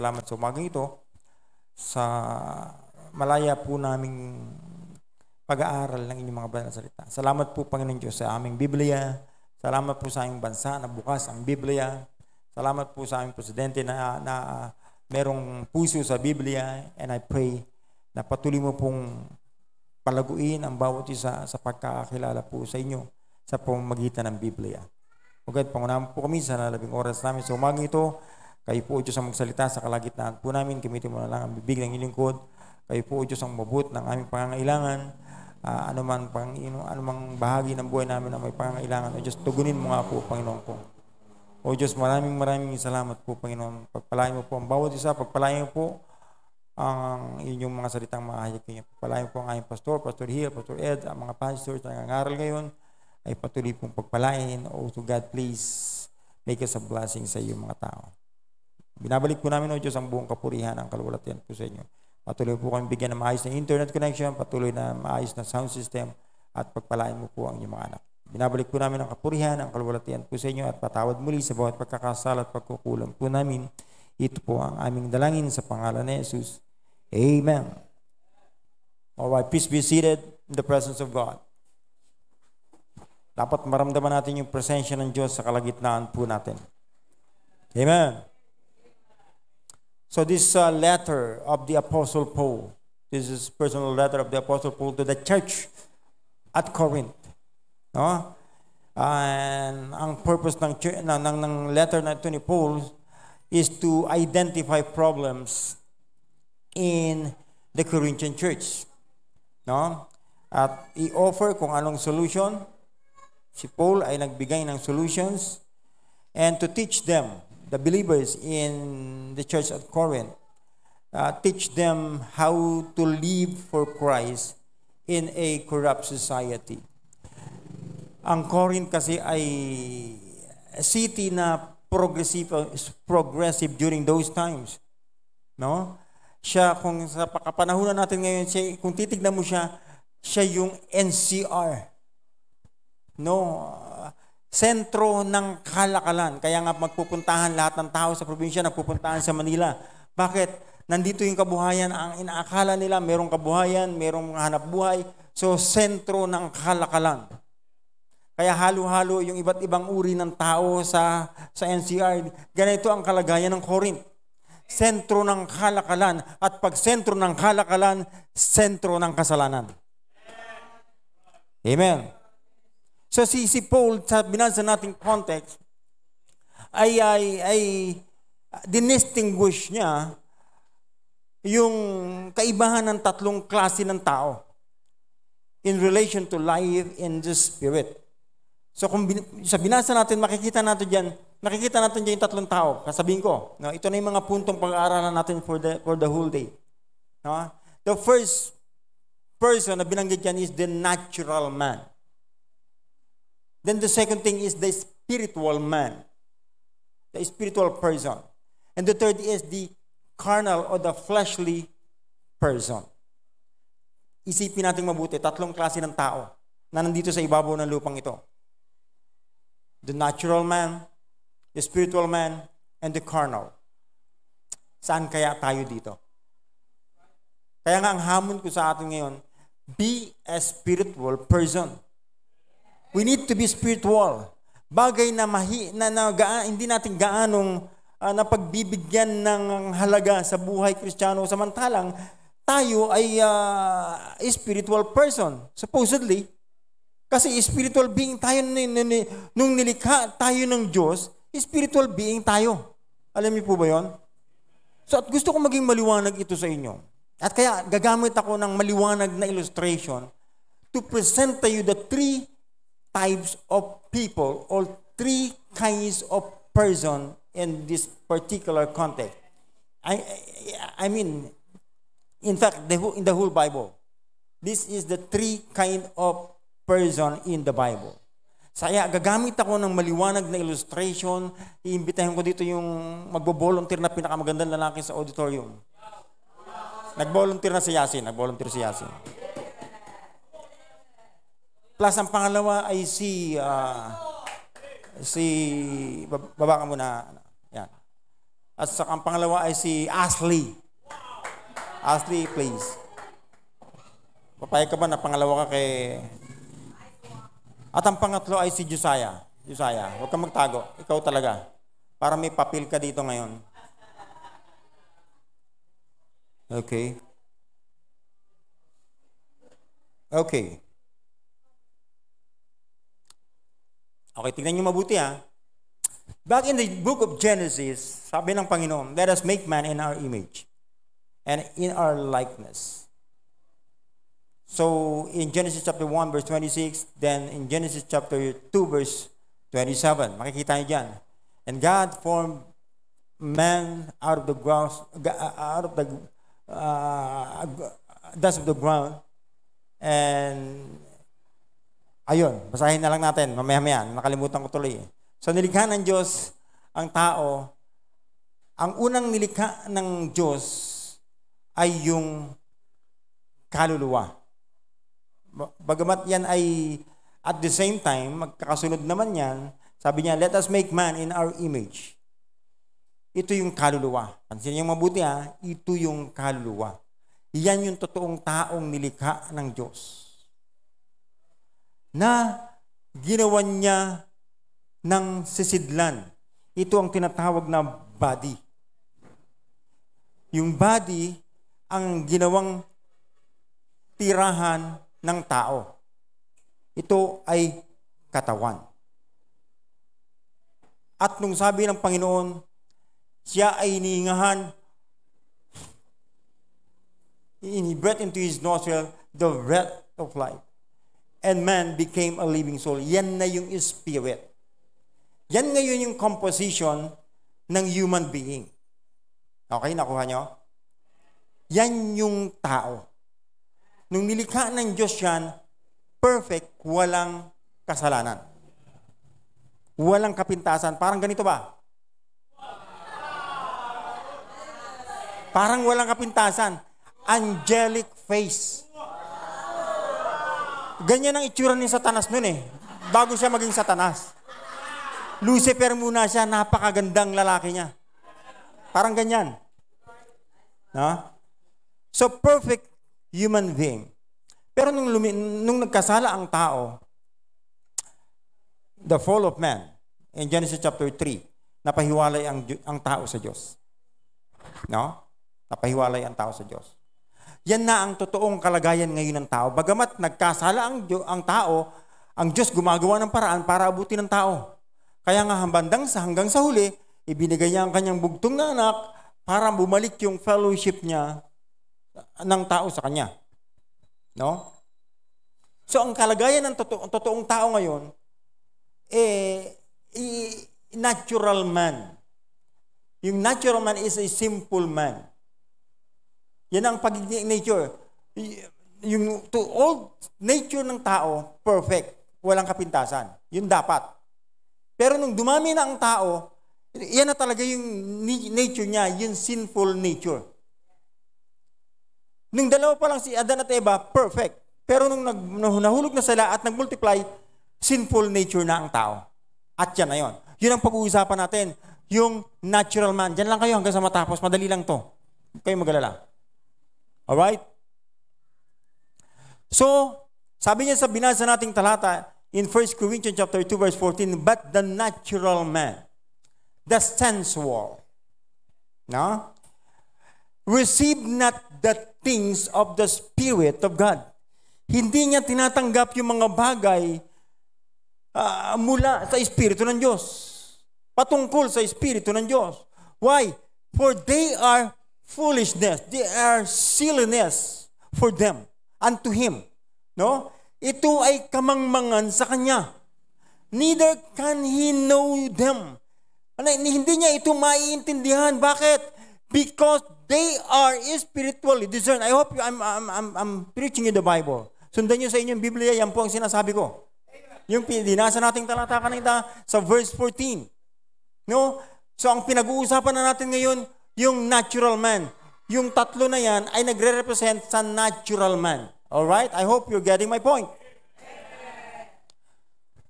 Salamat sa umagang ito sa malaya po naming pag-aaral ng inyong mga banal salita. Salamat po Panginoon Diyos sa aming Biblia. Salamat po sa aming bansa na bukas ang Biblia. Salamat po sa aming presidente na, na merong puso sa Biblia. And I pray na patuloy mo pong palaguin ang bawat isa sa pagkakakilala po sa inyo sa pamagitan ng Biblia. Huwag pangunahan po kami sa nalabing oras namin sa umagang ito. Kayo po, o Diyos, ang magsalita sa kalagitnaan po namin. Gamitin mo na lang ang bibig ng inyong lingkod. Kayo po, o Diyos, ang mabut ng aming pangangailangan. Uh, ah, anuman, pang, ino, anumang bahagi ng buhay namin na may pangangailangan. O Diyos, tugunin mo nga po, Panginoon ko. O Diyos, maraming maraming salamat po, Panginoon. Pagpalain mo po ang bawat isa. Pagpalain mo po ang inyong mga salitang mahayag ninyo. Pagpalain po ang aming pastor, Pastor Hill, Pastor Ed, ang mga pastors na nangangaral ngayon ay patuloy pong pagpalain. Oh, to God, please make us a blessing sa iyo mga tao. Binabalik po namin o Diyos ang buong kapurihan, ang kalulatian po sa inyo. Patuloy po kami bigyan ng maayos na internet connection, patuloy na maayos na sound system, at pagpalain mo po ang inyong mga anak. Binabalik po namin ang kapurihan, ang kalulatian po sa inyo, at patawad muli sa bawat pagkakasala at pagkukulang po namin. Ito po ang aming dalangin sa pangalan ni Jesus. Amen. All Alright, peace be seated in the presence of God. Dapat maramdaman natin yung presensya ng Diyos sa kalagitnaan po natin. Amen. So this uh, letter of the Apostle Paul, this is personal letter of the Apostle Paul to the church at Corinth. No? And ang purpose ng, ng, ng letter na ito ni Paul is to identify problems in the Corinthian church. No? At i-offer kung anong solution. Si Paul ay nagbigay ng solutions and to teach them the believers in the church at Corinth, uh, teach them how to live for Christ in a corrupt society. Ang Corinth kasi ay city na progressive progressive during those times. No? Siya kung sa pakapanahunan natin ngayon, siya, kung titignan mo siya, siya yung NCR. No, sentro ng kalakalan. Kaya nga magpupuntahan lahat ng tao sa probinsya nagpupuntahan sa Manila. Bakit? Nandito yung kabuhayan. Ang inaakala nila, merong kabuhayan, merong hanap buhay. So, sentro ng kalakalan. Kaya halo-halo yung iba't ibang uri ng tao sa, sa NCR. Ganito ang kalagayan ng Corinth. Sentro ng kalakalan. At pag sentro ng kalakalan, sentro ng kasalanan. Amen. So si, si Paul, sa binasa nating context, ay, ay, ay dinistinguish niya yung kaibahan ng tatlong klase ng tao in relation to life and the spirit. So kung sa binasa natin, makikita natin diyan, nakikita natin diyan yung tatlong tao. Kasabihin ko, no, ito na yung mga puntong pag-aaralan natin for the, for the whole day. No? The first person na binanggit yan is the natural man. Then the second thing is the spiritual man, the spiritual person. And the third is the carnal or the fleshly person. Isipin natin mabuti, tatlong klase ng tao na nandito sa ibabaw ng lupang ito. The natural man, the spiritual man, and the carnal. Saan kaya tayo dito? Kaya nga ang hamon ko sa atin ngayon, be a spiritual person. We need to be spiritual. Bagay na, mahi, na, na ga, hindi natin gaanong uh, napagbibigyan ng halaga sa buhay Kristiyano Samantalang, tayo ay uh, spiritual person, supposedly. Kasi spiritual being tayo nung nilikha tayo ng Diyos, spiritual being tayo. Alam niyo po ba yon? So at gusto kong maging maliwanag ito sa inyo. At kaya gagamit ako ng maliwanag na illustration to present to you the three types of people or three kinds of person in this particular context. I, I, I mean, in fact, the, in the whole Bible, this is the three kind of person in the Bible. Saya, gagamit ako ng maliwanag na illustration. Iimbitahin ko dito yung magbo-volunteer na pinakamagandang lalaki sa auditorium. Nag-volunteer na si Yasin. Nag-volunteer si Yasin. Plus, ang pangalawa ay si, uh, si, baba ka muna. Yan. At sa ang pangalawa ay si Ashley. Ashley, please. Papayag ka ba na pangalawa ka kay... At ang pangatlo ay si Josiah. Josiah, huwag kang magtago. Ikaw talaga. Para may papil ka dito ngayon. Okay. Okay. Okay, tingnan niyo mabuti ha. Back in the book of Genesis, sabi ng Panginoon, let us make man in our image and in our likeness. So, in Genesis chapter 1 verse 26, then in Genesis chapter 2 verse 27, makikita niyo dyan. And God formed man out of the ground, uh, out of the uh, uh, dust of the ground, and Ayun, basahin na lang natin mamaya-maya. Nakalimutan ko tuloy. Eh. So nilikha ng Diyos ang tao. Ang unang nilikha ng Diyos ay yung kaluluwa. Bagamat yan ay at the same time, magkakasunod naman yan, sabi niya, let us make man in our image. Ito yung kaluluwa. Pansin niyo mabuti ha, ah. ito yung kaluluwa. Yan yung totoong taong nilikha ng Diyos na ginawan niya ng sisidlan. Ito ang tinatawag na body. Yung body ang ginawang tirahan ng tao. Ito ay katawan. At nung sabi ng Panginoon, siya ay iniingahan, he breathed into his nostril the breath of life and man became a living soul. Yan na yung spirit. Yan ngayon yung composition ng human being. Okay, nakuha nyo? Yan yung tao. Nung nilikha ng Diyos yan, perfect, walang kasalanan. Walang kapintasan. Parang ganito ba? Parang walang kapintasan. Angelic face. Ganyan ang itsura ni Satanas noon eh. Bago siya maging Satanas. Lucifer muna siya, napakagandang lalaki niya. Parang ganyan. No? So perfect human being. Pero nung, lumi- nung nagkasala ang tao, the fall of man, in Genesis chapter 3, napahiwalay ang, ang tao sa Diyos. No? Napahiwalay ang tao sa Diyos. Yan na ang totoong kalagayan ngayon ng tao. Bagamat nagkasala ang, ang tao, ang Diyos gumagawa ng paraan para abutin ang tao. Kaya nga hambandang sa hanggang sa huli, ibinigay niya ang kanyang bugtong na anak para bumalik yung fellowship niya ng tao sa kanya. No? So ang kalagayan ng totoo, totoong tao ngayon, eh, natural man. Yung natural man is a simple man. Yan ang pagiging nature. Yung to old nature ng tao, perfect. Walang kapintasan. Yun dapat. Pero nung dumami na ang tao, yan na talaga yung nature niya, yung sinful nature. Nung dalawa pa lang si Adan at Eva, perfect. Pero nung nag, nahulog na sila at nag-multiply, sinful nature na ang tao. At yan na yun. Yun ang pag-uusapan natin. Yung natural man. Diyan lang kayo hanggang sa matapos. Madali lang to. Kayo magalala. Alright? So, sabi niya sa binasa nating talata, in 1 Corinthians chapter 2 verse 14, but the natural man, the sensual, no? receive not the things of the Spirit of God. Hindi niya tinatanggap yung mga bagay uh, mula sa Espiritu ng Diyos. Patungkol sa Espiritu ng Diyos. Why? For they are foolishness. They are silliness for them, and to him. No? Ito ay kamangmangan sa kanya. Neither can he know them. Ano, hindi niya ito maiintindihan. Bakit? Because they are spiritually discerned. I hope you, I'm, I'm, I'm, I'm preaching you the Bible. Sundan niyo sa inyong Biblia, yan po ang sinasabi ko. Yung dinasa nating talata kanina sa verse 14. No? So ang pinag-uusapan na natin ngayon, yung natural man. Yung tatlo na yan ay nagre-represent sa natural man. All right? I hope you're getting my point.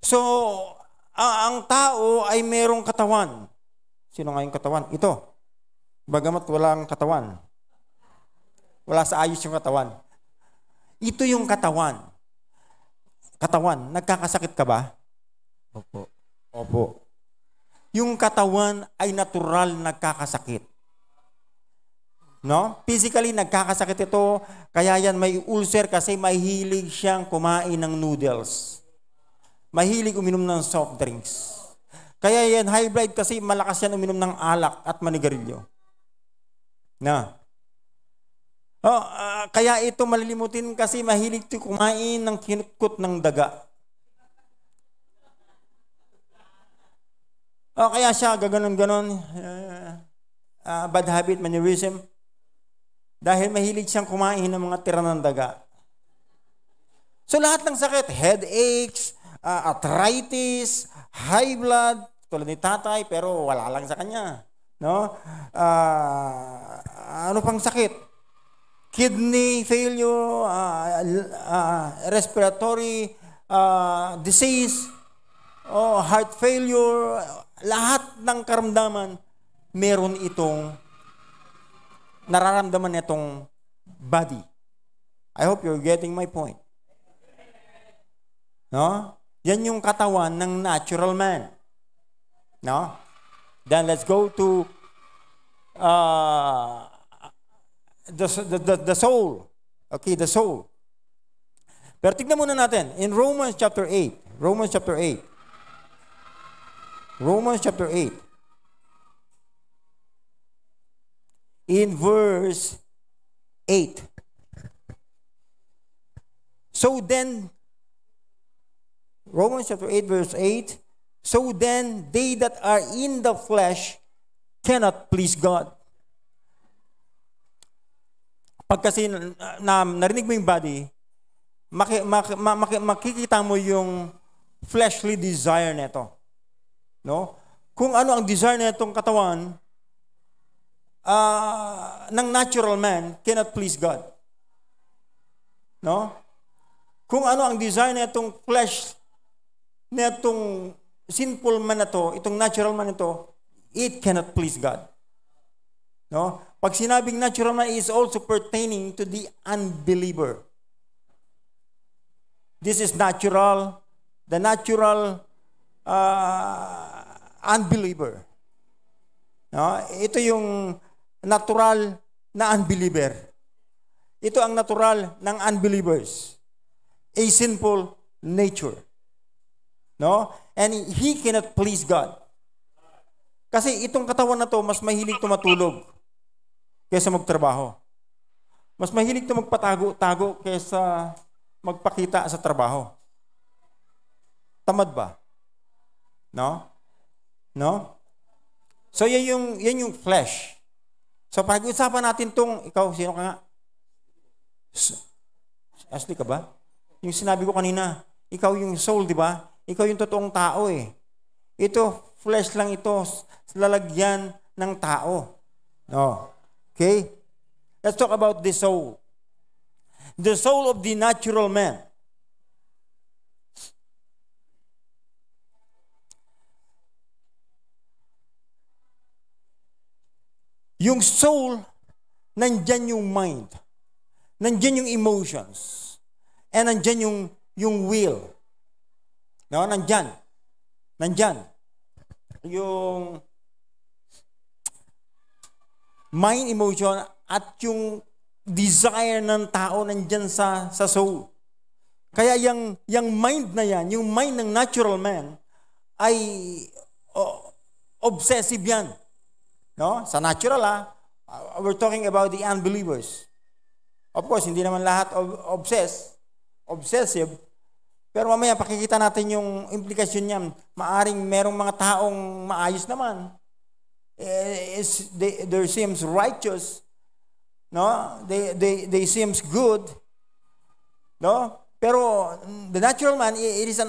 So, ang tao ay merong katawan. Sino nga yung katawan? Ito. Bagamat walang katawan. Wala sa ayos yung katawan. Ito yung katawan. Katawan, nagkakasakit ka ba? Opo. Opo. Yung katawan ay natural nagkakasakit. No? Physically, nagkakasakit ito. Kaya yan may ulcer kasi mahilig siyang kumain ng noodles. Mahilig uminom ng soft drinks. Kaya yan, high blood kasi malakas yan uminom ng alak at manigarilyo. Na. Oh, uh, kaya ito malilimutin kasi mahilig ito kumain ng kinutkot ng daga. Oh, kaya siya gaganon-ganon. Uh, uh, bad habit, mannerism. Dahil mahilig siyang kumain ng mga tira ng daga. So lahat ng sakit, headaches, uh, arthritis, high blood, tulad ni tatay, pero wala lang sa kanya. No? Uh, ano pang sakit? Kidney failure, uh, uh, respiratory uh, disease, oh, heart failure, lahat ng karamdaman, meron itong nararamdaman nitong body. I hope you're getting my point. No? Yan yung katawan ng natural man. No? Then let's go to uh, the, the, the soul. Okay, the soul. Pero tignan muna natin, in Romans chapter 8, Romans chapter 8, Romans chapter 8, in verse 8. So then, Romans chapter 8, verse 8, so then they that are in the flesh cannot please God. Pag kasi na, narinig mo yung body, maki, maki, maki, makikita mo yung fleshly desire nito. No? Kung ano ang desire nitong katawan, uh, ng natural man cannot please God. No? Kung ano ang design na itong flesh, na itong sinful man na to, itong natural man ito, it cannot please God. No? Pag sinabing natural man, is also pertaining to the unbeliever. This is natural, the natural uh, unbeliever. No? Ito yung natural na unbeliever. Ito ang natural ng unbelievers. A sinful nature. No? And he cannot please God. Kasi itong katawan na to, mas mahilig tumatulog kaysa magtrabaho. Mas mahilig ito magpatago-tago kaysa magpakita sa trabaho. Tamad ba? No? No? So yan yung, yan yung flesh. So pag-usapan natin tong ikaw, sino ka nga? Ashley ka ba? Yung sinabi ko kanina, ikaw yung soul, di ba? Ikaw yung totoong tao eh. Ito, flesh lang ito, lalagyan ng tao. No. Okay? Let's talk about the soul. The soul of the natural man. Yung soul, nandyan yung mind. Nandyan yung emotions. And nandyan yung, yung will. No, nandyan. Nandyan. Yung mind, emotion, at yung desire ng tao nandyan sa, sa soul. Kaya yung, yung mind na yan, yung mind ng natural man, ay oh, obsessive yan. No? Sa natural, ha? Uh, we're talking about the unbelievers. Of course, hindi naman lahat ob- obsessed, obsessive, pero mamaya pakikita natin yung implication niyan. Maaring merong mga taong maayos naman. Eh, is, they, they seems righteous. No? They, they, they seems good. No? Pero the natural man, it is an,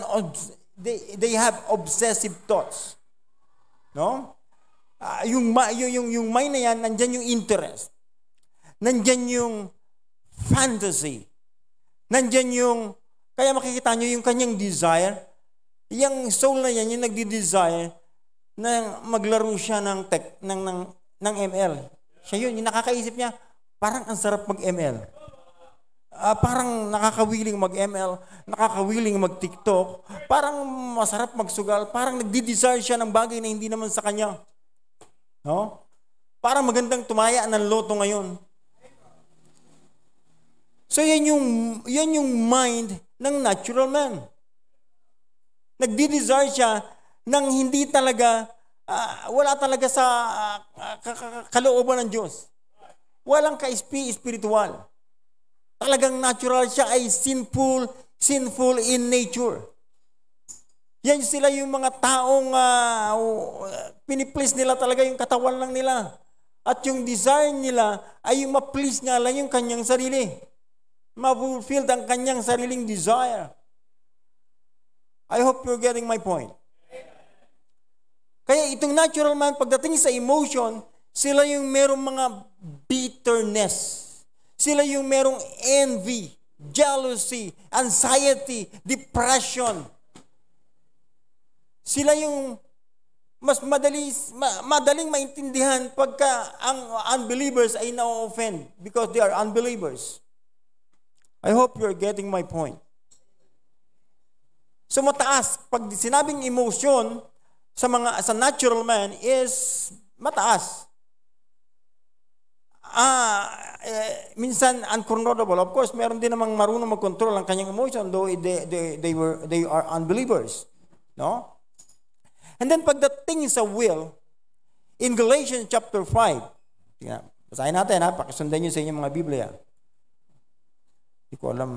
they, they have obsessive thoughts. No? uh, yung, yung, yung, yung mind na yan, nandyan yung interest. Nandyan yung fantasy. Nandyan yung, kaya makikita nyo yung kanyang desire. Yung soul na yan, yung nagdi-desire na maglaro siya ng tech, ng, ng, ng ML. Siya yun, yung nakakaisip niya, parang ang sarap mag-ML. Uh, ah, parang nakakawiling mag-ML, nakakawiling mag-TikTok, parang masarap magsugal, parang nagdi-desire siya ng bagay na hindi naman sa kanya. No? Para magandang tumaya ng loto ngayon. So yan yung, yan yung mind ng natural man. Nagdi-desire siya ng hindi talaga, uh, wala talaga sa uh, kalooban ng Diyos. Walang ka-spiritual. Talagang natural siya ay sinful, sinful in nature. Yan sila yung mga taong uh, piniplease nila talaga yung katawan lang nila. At yung design nila ay yung ma-please nga lang yung kanyang sarili. Ma-fulfilled ang kanyang sariling desire. I hope you're getting my point. Kaya itong natural man, pagdating sa emotion, sila yung merong mga bitterness. Sila yung merong envy, jealousy, anxiety, depression. Depression sila yung mas madali, ma, madaling maintindihan pagka ang unbelievers ay na-offend because they are unbelievers. I hope you're getting my point. So mataas, pag sinabing emotion sa mga sa natural man is mataas. Ah, eh, minsan uncontrollable. Of course, meron din namang marunong mag-control ang kanyang emotion though they, they, they, were, they are unbelievers. No? And then pagdating sa will, in Galatians chapter 5, tingnan, basahin natin ha, pakisundan nyo sa inyong mga Biblia. Hindi ko alam,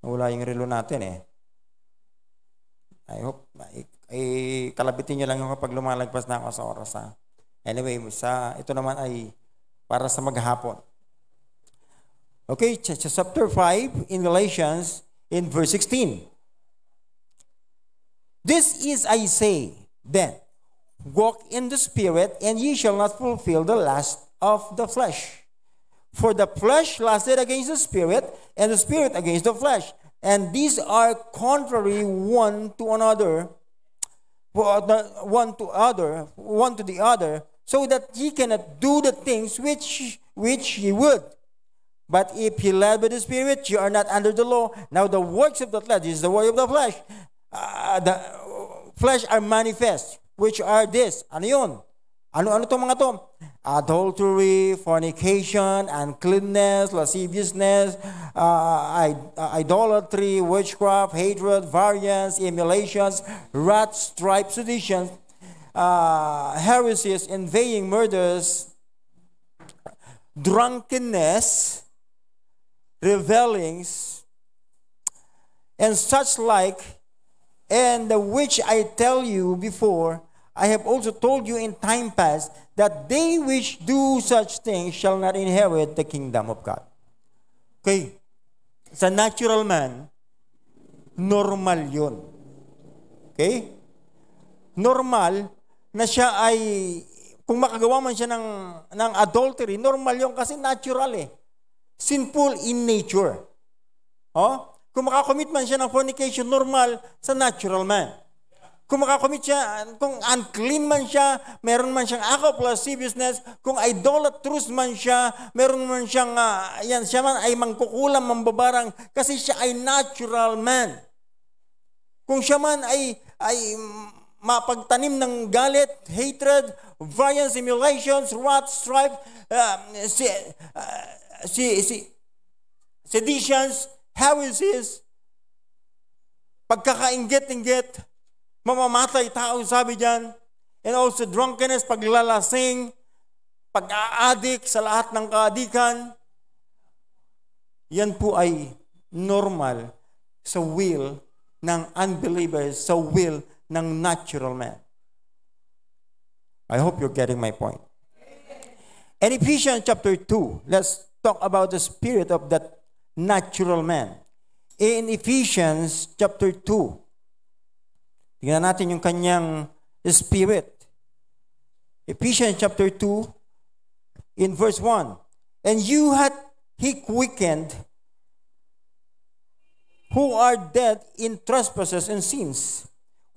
nawala yung relo natin eh. I hope, ay, ay kalabitin nyo lang yung kapag lumalagpas na ako sa oras ha. Anyway, sa, ito naman ay para sa maghapon. Okay, chapter 5 in Galatians in verse 16. This is I say, then, walk in the Spirit, and ye shall not fulfill the lust of the flesh. For the flesh lusteth against the Spirit, and the Spirit against the flesh. And these are contrary one to another, one to other, one to the other, so that ye cannot do the things which which ye would. But if ye led by the Spirit, ye are not under the law. Now the works of the flesh is the work of the flesh uh, the flesh are manifest, which are this. Ano yun? Ano-ano to mga to? Adultery, fornication, uncleanness, lasciviousness, uh, idolatry, witchcraft, hatred, variance, emulations, wrath, strife, seditions, uh, heresies, inveighing, murders, drunkenness, revelings, and such like and which I tell you before, I have also told you in time past, that they which do such things shall not inherit the kingdom of God. Okay. Sa natural man, normal yun. Okay? Normal na siya ay, kung makagawa man siya ng, ng adultery, normal yun kasi natural eh. Sinful in nature. Oh? Kung makakommit man siya ng fornication, normal sa natural man. Kung makakommit siya, kung unclean man siya, meron man siyang act of lasciviousness, kung idolatrous man siya, meron man siyang, uh, yan, siya man ay mangkukulam, mambabarang, kasi siya ay natural man. Kung siya man ay, ay mapagtanim ng galit, hatred, violence, emulations, wrath, strife, uh, si, uh, si, si, seditions, How is, pagkakainggit-inggit, mamamatay tao, sabi diyan. And also drunkenness, paglalasing, pag-aadik sa lahat ng kaadikan. Yan po ay normal sa will ng unbelievers, sa will ng natural man. I hope you're getting my point. In Ephesians chapter 2, let's talk about the spirit of that natural man. In Ephesians chapter 2, tingnan natin yung kanyang spirit. Ephesians chapter 2, in verse 1, And you had he quickened who are dead in trespasses and sins,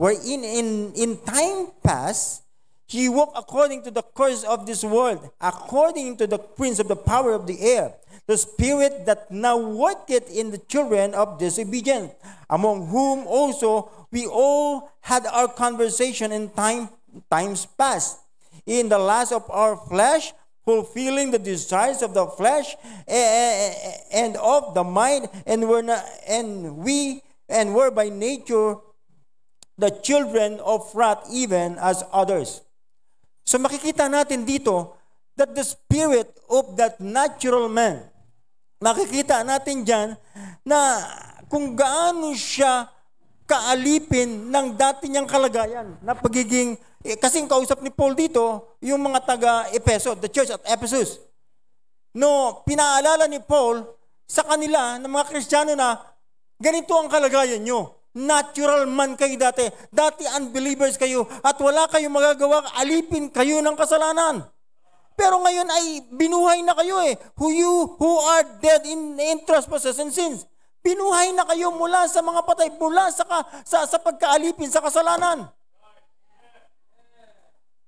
wherein in, in time past he walked according to the course of this world, according to the prince of the power of the air, the spirit that now worketh in the children of disobedience, among whom also we all had our conversation in time times past, in the last of our flesh, fulfilling the desires of the flesh and of the mind, and were not, and we and were by nature the children of wrath even as others. So makikita natin dito that the spirit of that natural man makikita natin dyan na kung gaano siya kaalipin ng dati niyang kalagayan na pagiging, eh, kasing kausap ni Paul dito, yung mga taga Epeso, the church at Ephesus. No, pinaalala ni Paul sa kanila, ng mga Kristiyano na ganito ang kalagayan nyo. Natural man kayo dati. Dati unbelievers kayo at wala kayong magagawa, alipin kayo ng kasalanan. Pero ngayon ay binuhay na kayo eh. Who you who are dead in, in trespasses and sins. Binuhay na kayo mula sa mga patay, mula sa, ka, sa, sa pagkaalipin, sa kasalanan.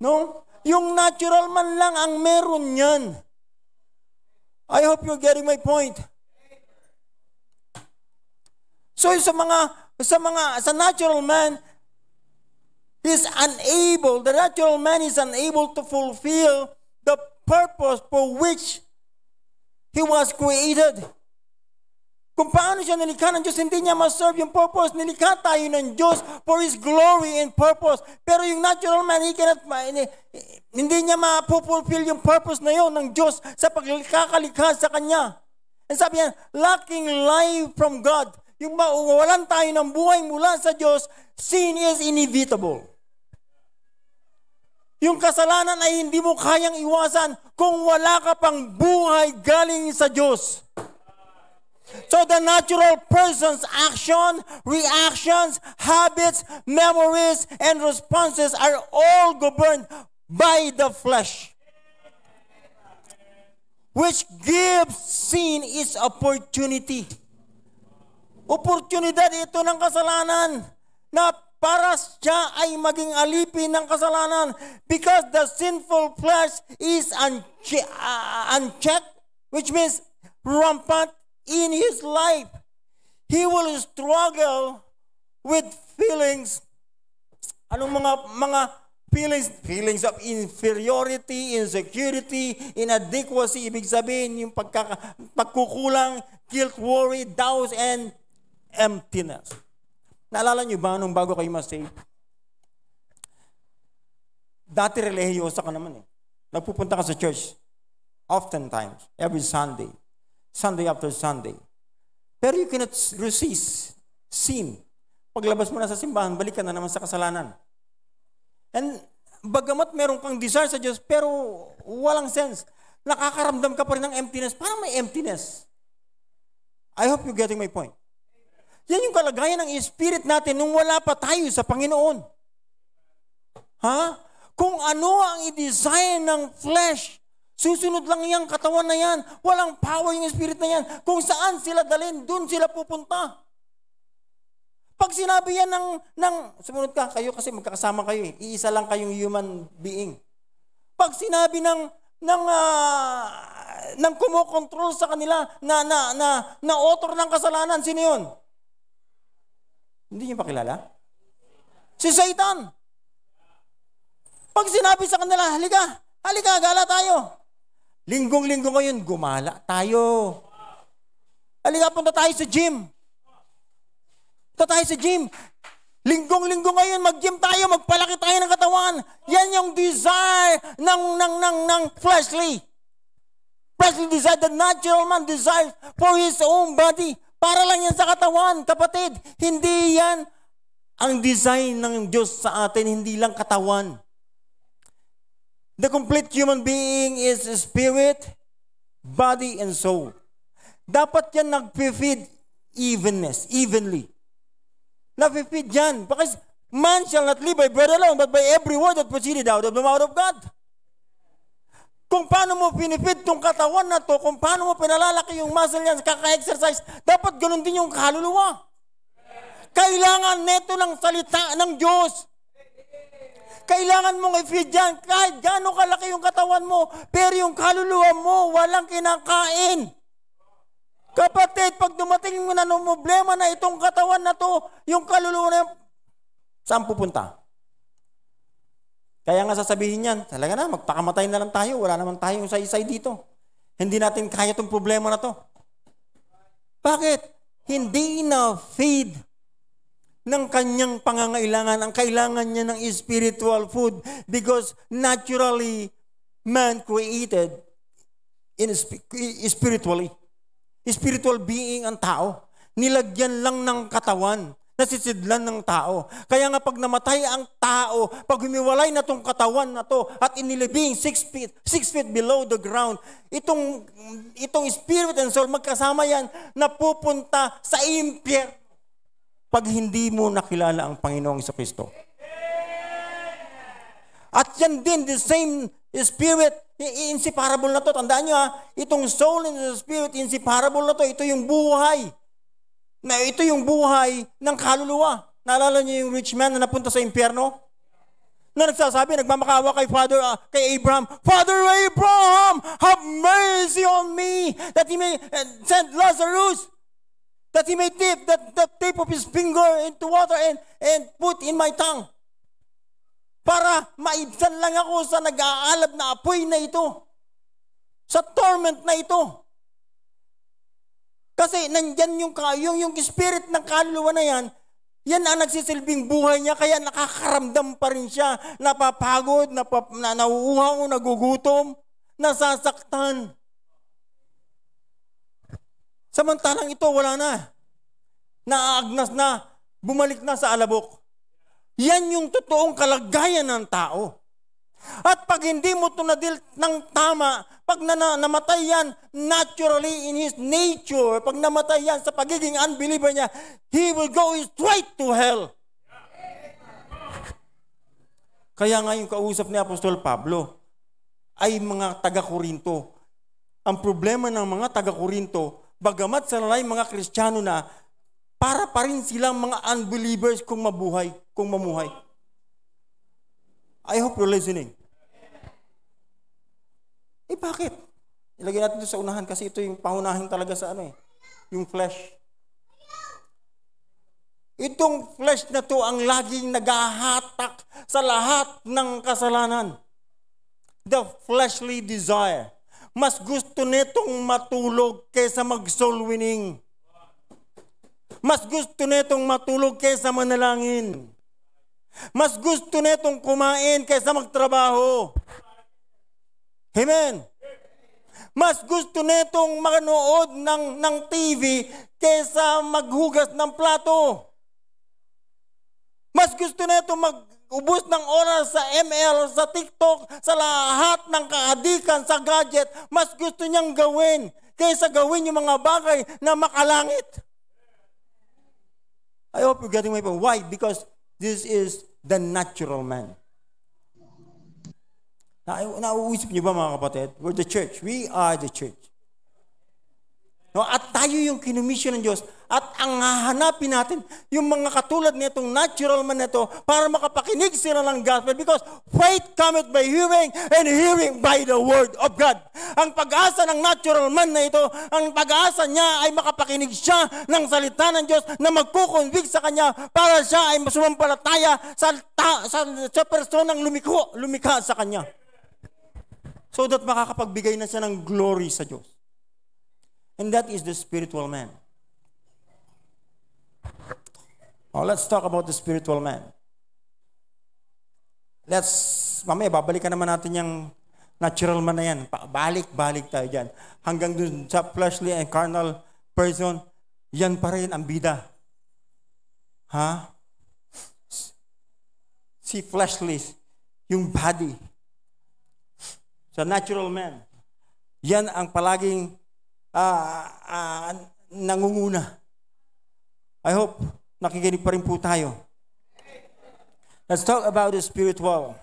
No? Yung natural man lang ang meron niyan. I hope you're getting my point. So sa mga sa mga sa natural man is unable, the natural man is unable to fulfill purpose for which he was created. Kung paano siya nilikha ng Diyos, hindi niya ma-serve yung purpose. Nilikha tayo ng Diyos for His glory and purpose. Pero yung natural man, he cannot, hindi niya ma-fulfill yung purpose na yon ng Diyos sa pagkakalikha sa Kanya. And sabi niya, lacking life from God. Yung mawalan tayo ng buhay mula sa Diyos, sin is inevitable. Yung kasalanan ay hindi mo kayang iwasan kung wala ka pang buhay galing sa Diyos. So the natural person's action, reactions, habits, memories, and responses are all governed by the flesh. Which gives sin its opportunity. Oportunidad ito ng kasalanan na para siya ay maging alipin ng kasalanan because the sinful flesh is unche- uh, unchecked, which means rampant in his life. He will struggle with feelings. Anong mga mga feelings? Feelings of inferiority, insecurity, inadequacy. Ibig sabihin, yung pagkaka, pagkukulang, guilt, worry, doubts, and emptiness. Naalala niyo ba nung bago kayo ma-save? Dati relihiyosa ka naman eh. Nagpupunta ka sa church. Oftentimes. Every Sunday. Sunday after Sunday. Pero you cannot resist sin. Paglabas mo na sa simbahan, balik ka na naman sa kasalanan. And bagamat meron kang desire sa Diyos, pero walang sense. Nakakaramdam ka pa rin ng emptiness. Parang may emptiness. I hope you're getting my point. Yan yung kalagayan ng spirit natin nung wala pa tayo sa Panginoon. Ha? Kung ano ang i-design ng flesh, susunod lang yung katawan na yan. Walang power yung spirit na yan. Kung saan sila dalhin, dun sila pupunta. Pag sinabi yan ng, ng sumunod ka, kayo kasi magkakasama kayo eh. Iisa lang kayong human being. Pag sinabi ng, ng, uh, ng kumokontrol sa kanila na, na, na, na author ng kasalanan, sino yun? Hindi niyo pa Si Satan. Pag sinabi sa kanila, halika, halika, gala tayo. Linggong-linggo ngayon, gumala tayo. Halika, punta tayo sa gym. Punta tayo sa gym. Linggong-linggo ngayon, mag-gym tayo, magpalaki tayo ng katawan. Yan yung desire ng, ng, ng, ng fleshly. Fleshly desire, the natural man desires for his own body. Para lang yan sa katawan, kapatid. Hindi yan ang design ng Diyos sa atin, hindi lang katawan. The complete human being is spirit, body, and soul. Dapat yan nag-feed evenness, evenly. na feed yan. Because man shall not live by bread alone, but by every word that proceeded out of the mouth of God. Kung paano mo pinipid tong katawan na to, kung paano mo pinalalaki yung muscle yan, kaka-exercise, dapat ganun din yung kaluluwa. Kailangan neto ng salita ng Diyos. Kailangan mong i-feed yan kahit gaano kalaki yung katawan mo, pero yung kaluluwa mo walang kinakain. Kapatid, pag dumating mo na ng problema na itong katawan na to, yung kaluluwa na yan, saan pupunta? Kaya nga sasabihin yan, talaga na, magpakamatay na lang tayo, wala naman tayong isa-isay dito. Hindi natin kaya itong problema na to. Bakit? Hindi na feed ng kanyang pangangailangan. Ang kailangan niya ng spiritual food because naturally, man created in spiritually. Spiritual being ang tao. Nilagyan lang ng katawan nasisidlan ng tao. Kaya nga pag namatay ang tao, pag humiwalay na tong katawan na to at inilibing 6 feet, 6 feet below the ground, itong, itong spirit and soul, magkasama yan, napupunta sa impyerno pag hindi mo nakilala ang Panginoong sa Kristo. At yan din, the same spirit, inseparable na to. Tandaan nyo ha, itong soul and the spirit, inseparable na to. Ito yung buhay na ito yung buhay ng kaluluwa. Naalala niyo yung rich man na napunta sa impyerno? Na nagsasabi, nagmamakawa kay Father, uh, kay Abraham, Father Abraham, have mercy on me that he may eh, send Lazarus that he may dip that, that tape of his finger into water and, and put in my tongue para maibsan lang ako sa nag-aalab na apoy na ito, sa torment na ito. Kasi nandyan yung, yung, yung spirit ng kaluluwa na yan, yan ang nagsisilbing buhay niya, kaya nakakaramdam pa rin siya. Napapagod, napap, na, nauuhaw, nagugutom, nasasaktan. Samantalang ito, wala na. Naaagnas na, bumalik na sa alabok. Yan yung totoong kalagayan ng tao. At pag hindi mo ito nadil ng tama, pag na, namatay yan naturally in his nature, pag namatay yan sa pagiging unbeliever niya, he will go straight to hell. Kaya nga yung kausap ni Apostol Pablo ay mga taga-Korinto. Ang problema ng mga taga-Korinto, bagamat sa lalay mga Kristiyano na, para pa rin silang mga unbelievers kung mabuhay, kung mamuhay. I hope you're listening. Eh bakit? Ilagay natin ito sa unahan kasi ito yung pangunahin talaga sa ano eh. Yung flesh. Itong flesh na to ang laging naghahatak sa lahat ng kasalanan. The fleshly desire. Mas gusto nitong matulog kaysa mag-soul winning. Mas gusto nitong matulog kaysa manalangin. Mas gusto netong kumain kaysa magtrabaho. Amen. Mas gusto netong manood ng, ng TV kaysa maghugas ng plato. Mas gusto netong mag-ubos ng oras sa ML, sa TikTok, sa lahat ng kaadikan, sa gadget. Mas gusto niyang gawin kaysa gawin yung mga bagay na makalangit. I hope you're getting my point. Why? Because This is the natural man. Nausip niyo ba mga kapatid? We're the church. We are the church. No? At tayo yung kinumisyon ng Diyos. At ang hahanapin natin, yung mga katulad nitong natural man nito, para makapakinig sila ng gospel. Because faith cometh by hearing, and hearing by the word of God. Ang pag-asa ng natural man na ito, ang pag-asa niya ay makapakinig siya ng salita ng Diyos na magkukonvict sa kanya para siya ay masumampalataya sa, ta, sa, sa personang lumikho, lumikha sa kanya. So that makakapagbigay na siya ng glory sa Diyos and that is the spiritual man. Now, let's talk about the spiritual man. Let's, mamaya, babalikan naman natin yung natural man na yan. Balik-balik tayo dyan. Hanggang dun sa fleshly and carnal person, yan pa rin ang bida. Ha? Si fleshly, yung body. Sa natural man, yan ang palaging uh, uh, nangunguna. I hope nakikinig pa rin po tayo. Let's talk about the spiritual.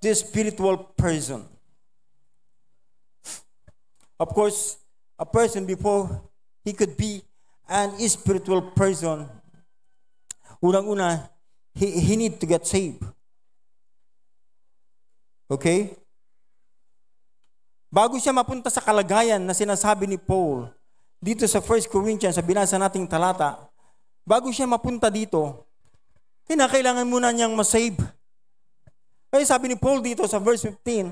The spiritual person. Of course, a person before he could be an spiritual person, unang-una, he, he need to get saved. Okay? Bago siya mapunta sa kalagayan na sinasabi ni Paul, dito sa 1 Corinthians, sa binasa nating talata, bago siya mapunta dito, kinakailangan muna niyang masave. Kaya sabi ni Paul dito sa verse 15,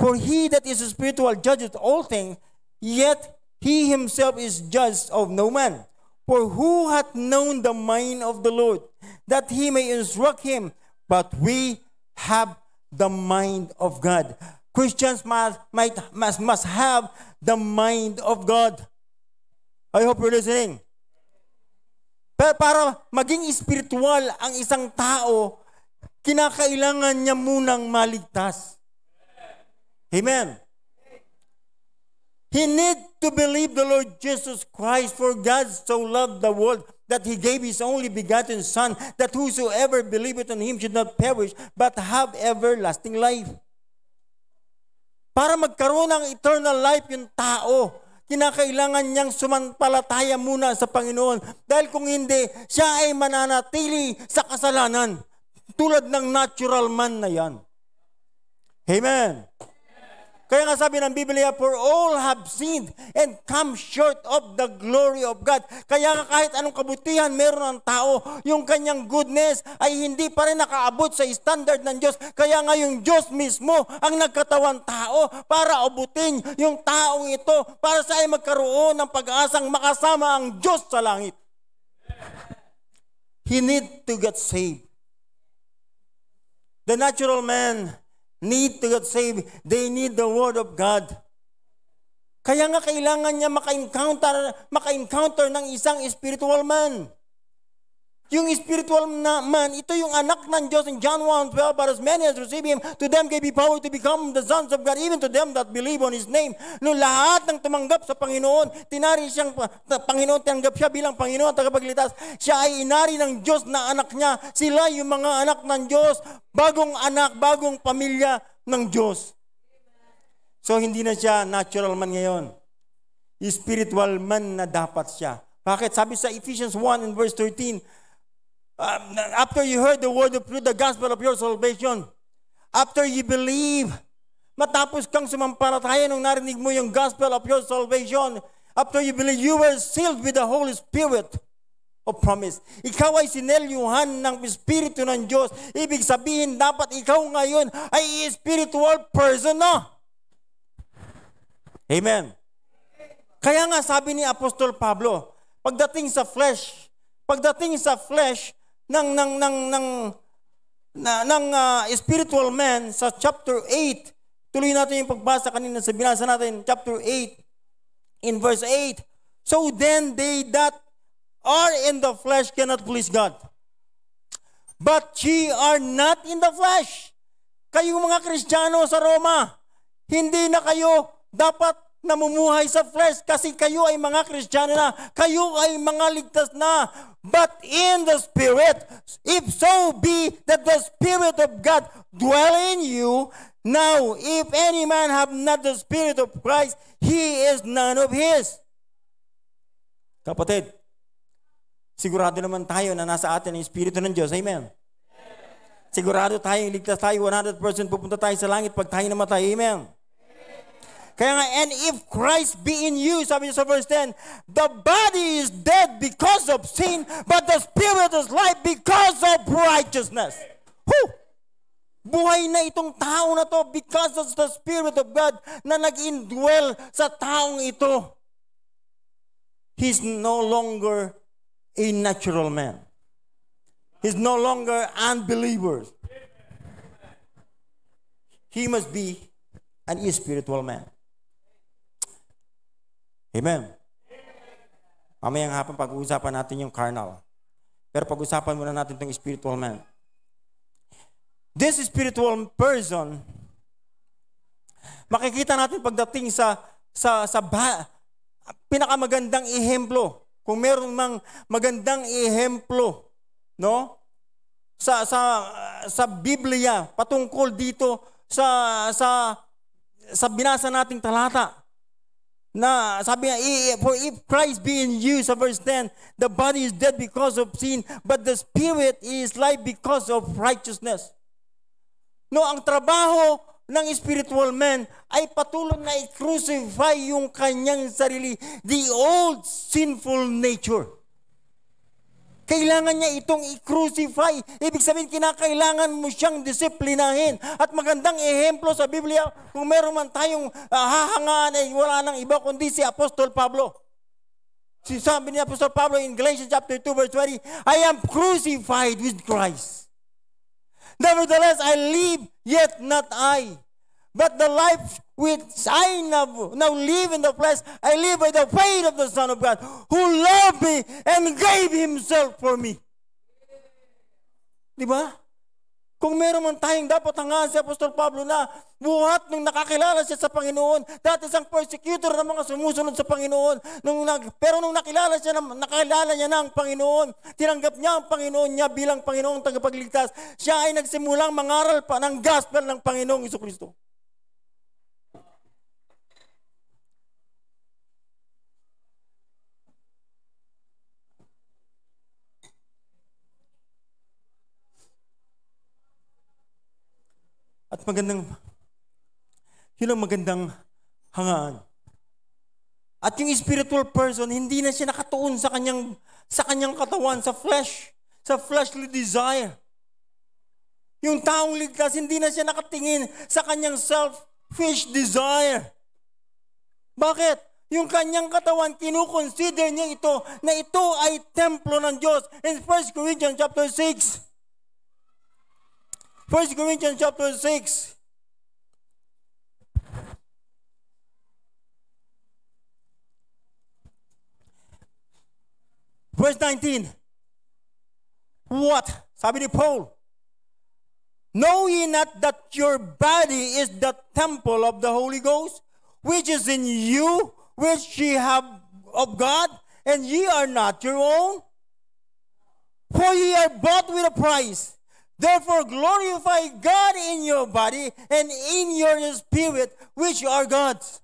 For he that is spiritual judges all things, yet he himself is judged of no man. For who hath known the mind of the Lord, that he may instruct him? But we have the mind of God. Christians must, might, must, must have the mind of God. I hope you're listening. Pero para maging spiritual ang isang tao, kinakailangan niya munang maligtas. Amen. He need to believe the Lord Jesus Christ, for God so loved the world that he gave his only begotten Son, that whosoever believeth on him should not perish, but have everlasting life. Para magkaroon ng eternal life yung tao, kinakailangan niyang sumampalataya muna sa Panginoon. Dahil kung hindi, siya ay mananatili sa kasalanan. Tulad ng natural man na yan. Amen. Kaya nga sabi ng Biblia, For all have sinned and come short of the glory of God. Kaya kahit anong kabutihan meron ng tao, yung kanyang goodness ay hindi pa rin nakaabot sa standard ng Diyos. Kaya nga yung Diyos mismo ang nagkatawan tao para abutin yung taong ito para sa ay magkaroon ng pag-asang makasama ang Diyos sa langit. He need to get saved. The natural man need to get saved, they need the Word of God. Kaya nga kailangan niya maka-encounter, maka-encounter ng isang spiritual man. Yung spiritual na man, ito yung anak ng Diyos in John 1.12, but as many as receive Him, to them gave He power to become the sons of God, even to them that believe on His name. No, lahat ng tumanggap sa Panginoon, tinari siyang Panginoon, tinanggap siya bilang Panginoon at tagapagligtas. Siya ay inari ng Diyos na anak niya. Sila yung mga anak ng Diyos, bagong anak, bagong pamilya ng Diyos. So hindi na siya natural man ngayon. Spiritual man na dapat siya. Bakit? Sabi sa Ephesians 1 and verse 13, um, after you heard the word of truth, the gospel of your salvation, after you believe, matapos kang sumampalataya nung narinig mo yung gospel of your salvation, after you believe, you were sealed with the Holy Spirit of promise. Ikaw ay sinelyuhan ng Espiritu ng Diyos. Ibig sabihin, dapat ikaw ngayon ay spiritual person no? Amen. Kaya nga sabi ni Apostol Pablo, pagdating sa flesh, pagdating sa flesh, ng ng ng ng na, ng uh, spiritual man sa chapter 8. Tuloy natin yung pagbasa kanina sa binasa natin, chapter 8, in verse 8. So then they that are in the flesh cannot please God. But ye are not in the flesh. Kayo mga Kristiyano sa Roma, hindi na kayo dapat namumuhay sa flesh kasi kayo ay mga Kristiyano na, kayo ay mga ligtas na. But in the Spirit, if so be that the Spirit of God dwell in you, now if any man have not the Spirit of Christ, he is none of his. Kapatid, sigurado naman tayo na nasa atin ang Espiritu ng Diyos. Amen. Sigurado tayo, ligtas tayo, 100% pupunta tayo sa langit pag tayo namatay. Amen. Kaya nga, and if Christ be in you, sabi niya sa verse 10, the body is dead because of sin, but the spirit is life because of righteousness. Who? Buhay na itong tao na to because of the Spirit of God na nag-indwell sa taong ito. He's no longer a natural man. He's no longer unbelievers. He must be an spiritual man. Amen. Mamayang hapon, pag-uusapan natin yung carnal. Pero pag-usapan muna natin itong spiritual man. This spiritual person, makikita natin pagdating sa sa sa ba, pinakamagandang ehemplo. Kung meron mang magandang ehemplo, no? Sa sa sa Biblia patungkol dito sa sa sa binasa nating talata na sabi niya, for if Christ be in you, sa verse 10, the body is dead because of sin, but the spirit is life because of righteousness. No, ang trabaho ng spiritual man ay patuloy na i-crucify yung kanyang sarili, the old sinful nature. Kailangan niya itong i-crucify. Ibig sabihin, kinakailangan mo siyang disiplinahin. At magandang ehemplo sa Biblia, kung meron man tayong uh, hahangaan ay eh, wala nang iba kundi si Apostol Pablo. Si sabi ni Apostol Pablo in Galatians chapter 2 verse 20, I am crucified with Christ. Nevertheless, I live, yet not I, but the life which I now, now live in the flesh, I live by the faith of the Son of God, who loved me and gave Himself for me. Di ba? Kung meron man tayong dapat hangaan si Apostol Pablo na buhat nung nakakilala siya sa Panginoon, dati isang persecutor ng mga sumusunod sa Panginoon, nung nag, pero nung nakilala siya, na, nakilala niya na ang Panginoon, tinanggap niya ang Panginoon niya bilang Panginoong tagapagligtas, siya ay nagsimulang mangaral pa ng gospel ng Panginoong Iso Kristo. At magandang, yun ang magandang hangaan. At yung spiritual person, hindi na siya nakatuon sa kanyang, sa kanyang katawan, sa flesh, sa fleshly desire. Yung taong ligtas, hindi na siya nakatingin sa kanyang selfish desire. Bakit? Yung kanyang katawan, kinukonsider niya ito na ito ay templo ng Diyos. In 1 Corinthians chapter 6, First Corinthians chapter 6. Verse 19. What? Sabi ni Paul. Know ye not that your body is the temple of the Holy Ghost, which is in you, which ye have of God, and ye are not your own? For ye are bought with a price. Therefore, glorify God in your body and in your spirit, which are God's.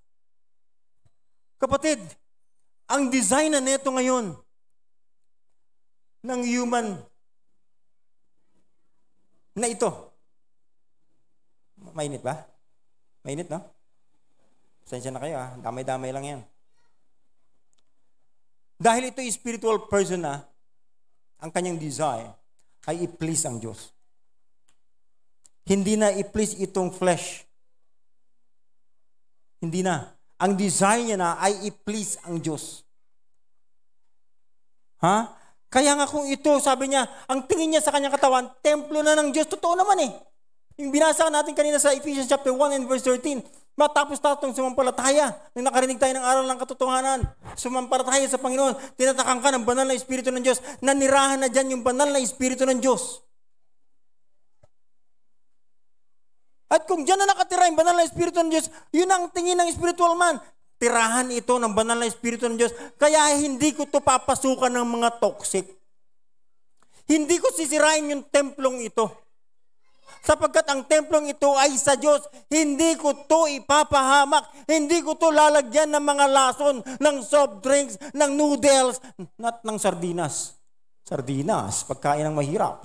Kapatid, ang design na neto ngayon ng human na ito. Mainit ba? Mainit, no? Sensya na kayo, ah. Damay-damay lang yan. Dahil ito spiritual person na, ang kanyang desire ay i-please ang Diyos. Hindi na i-please itong flesh. Hindi na. Ang desire niya na ay i-please ang Diyos. Ha? Kaya nga kung ito, sabi niya, ang tingin niya sa kanyang katawan, templo na ng Diyos. Totoo naman eh. Yung binasa natin kanina sa Ephesians chapter 1 and verse 13, matapos tatong sumampalataya, nang nakarinig tayo ng aral ng katotohanan, sumampalataya sa Panginoon, tinatakang ka ng banal na Espiritu ng Diyos, nanirahan na dyan yung banal na Espiritu ng Diyos. At kung diyan na nakatira yung banal na Espiritu ng Diyos, yun ang tingin ng spiritual man. Tirahan ito ng banal na Espiritu ng Diyos. Kaya hindi ko to papasukan ng mga toxic. Hindi ko sisirain yung templong ito. Sapagkat ang templong ito ay sa Diyos, hindi ko to ipapahamak, hindi ko to lalagyan ng mga lason, ng soft drinks, ng noodles, not ng sardinas. Sardinas, pagkain ng mahirap.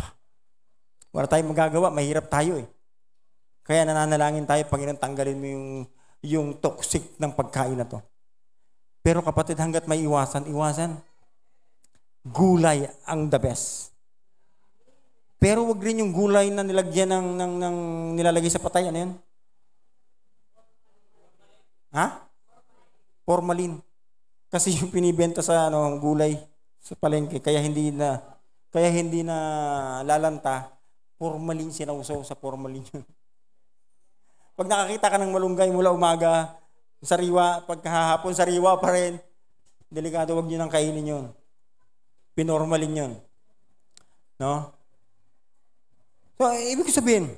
Wala tayong magagawa, mahirap tayo eh. Kaya nananalangin tayo, Panginoon, tanggalin mo yung, yung toxic ng pagkain na to. Pero kapatid, hanggat may iwasan, iwasan, gulay ang the best. Pero wag rin yung gulay na nilagyan ng, ng, ng nilalagay sa patay. Ano yun? Ha? Formalin. Kasi yung pinibenta sa ano, gulay sa palengke, kaya hindi na kaya hindi na lalanta, formalin sinausaw sa formalin yun. Pag nakakita ka ng malunggay mula umaga, sariwa, pagkahapon sariwa pa rin, delikado, wag nyo nang kainin yun. Pinormalin yun. No? So, ibig sabihin,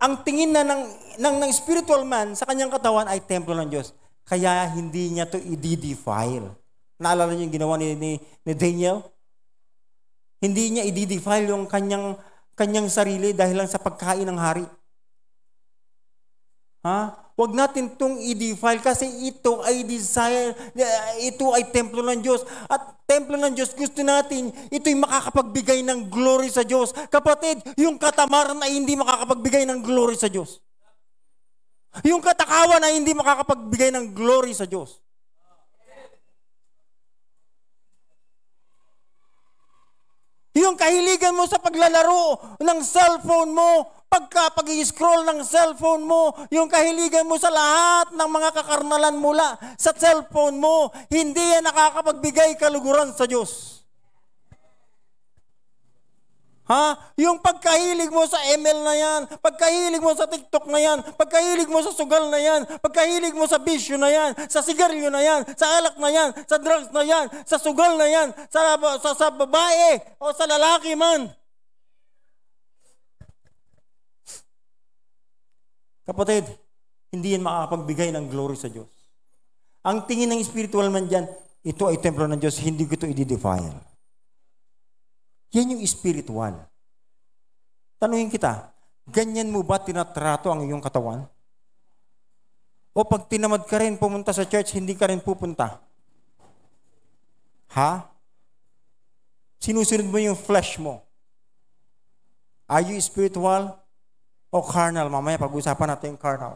ang tingin na ng, ng, ng spiritual man sa kanyang katawan ay templo ng Diyos. Kaya hindi niya to i-defile. Naalala niyo yung ginawa ni, ni, ni Daniel? Hindi niya i-defile yung kanyang, kanyang sarili dahil lang sa pagkain ng hari. Ha? Huwag natin itong i-defile kasi ito ay desire, eh, ito ay templo ng Diyos. At templo ng Diyos, gusto natin, ito'y makakapagbigay ng glory sa Diyos. Kapatid, yung katamaran ay hindi makakapagbigay ng glory sa Diyos. Yung katakawan ay hindi makakapagbigay ng glory sa Diyos. Yung kahiligan mo sa paglalaro ng cellphone mo, Pagka pag scroll ng cellphone mo, yung kahiligan mo sa lahat ng mga kakarnalan mula sa cellphone mo, hindi yan nakakapagbigay kaluguran sa Diyos. Ha? Yung pagkahilig mo sa ML na yan, pagkahilig mo sa TikTok na yan, pagkahilig mo sa sugal na yan, pagkahilig mo sa bisyo na yan, sa sigaryo na yan, sa alak na yan, sa drugs na yan, sa sugal na yan, sa, sa, sa babae o sa lalaki man. Kapatid, hindi yan makapagbigay ng glory sa Diyos. Ang tingin ng spiritual man dyan, ito ay templo ng Diyos, hindi ko ito i-defile. Yan yung spiritual. Tanuhin kita, ganyan mo ba tinatrato ang iyong katawan? O pag tinamad ka rin pumunta sa church, hindi ka rin pupunta? Ha? Sinusunod mo yung flesh mo. Are you spiritual? o carnal. Mamaya pag-usapan natin yung carnal.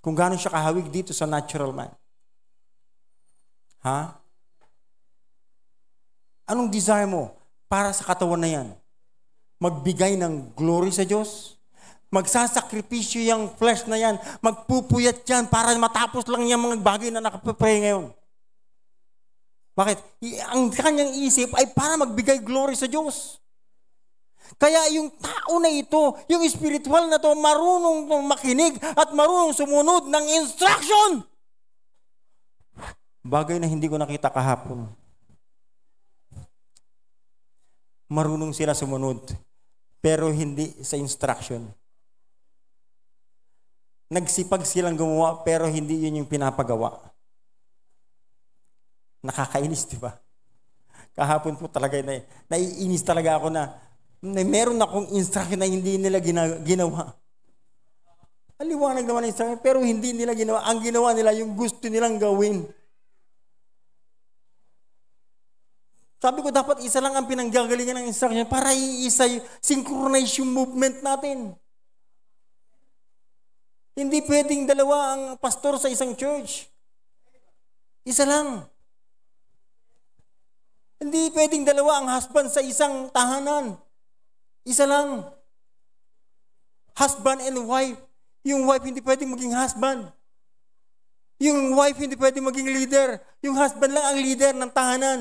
Kung gaano siya kahawig dito sa natural man. Ha? Anong desire mo para sa katawan na yan? Magbigay ng glory sa Diyos? Magsasakripisyo yung flesh na yan. Magpupuyat yan para matapos lang yung mga bagay na nakapapray ngayon. Bakit? Ang kanyang isip ay para magbigay glory sa Diyos. Kaya yung tao na ito, yung spiritual na to, marunong makinig at marunong sumunod ng instruction. Bagay na hindi ko nakita kahapon. Marunong sila sumunod, pero hindi sa instruction. Nagsipag silang gumawa, pero hindi yun yung pinapagawa. Nakakainis, di ba? Kahapon po talaga, na, naiinis talaga ako na na meron akong instruction na hindi nila ginawa. Ang liwanag naman ng instruction, pero hindi nila ginawa. Ang ginawa nila, yung gusto nilang gawin. Sabi ko, dapat isa lang ang pinanggagalingan ng instruction para iisa yung synchronize yung movement natin. Hindi pwedeng dalawa ang pastor sa isang church. Isa lang. Hindi pwedeng dalawa ang husband sa isang tahanan. Isa lang. Husband and wife. Yung wife hindi pwedeng maging husband. Yung wife hindi pwedeng maging leader. Yung husband lang ang leader ng tahanan.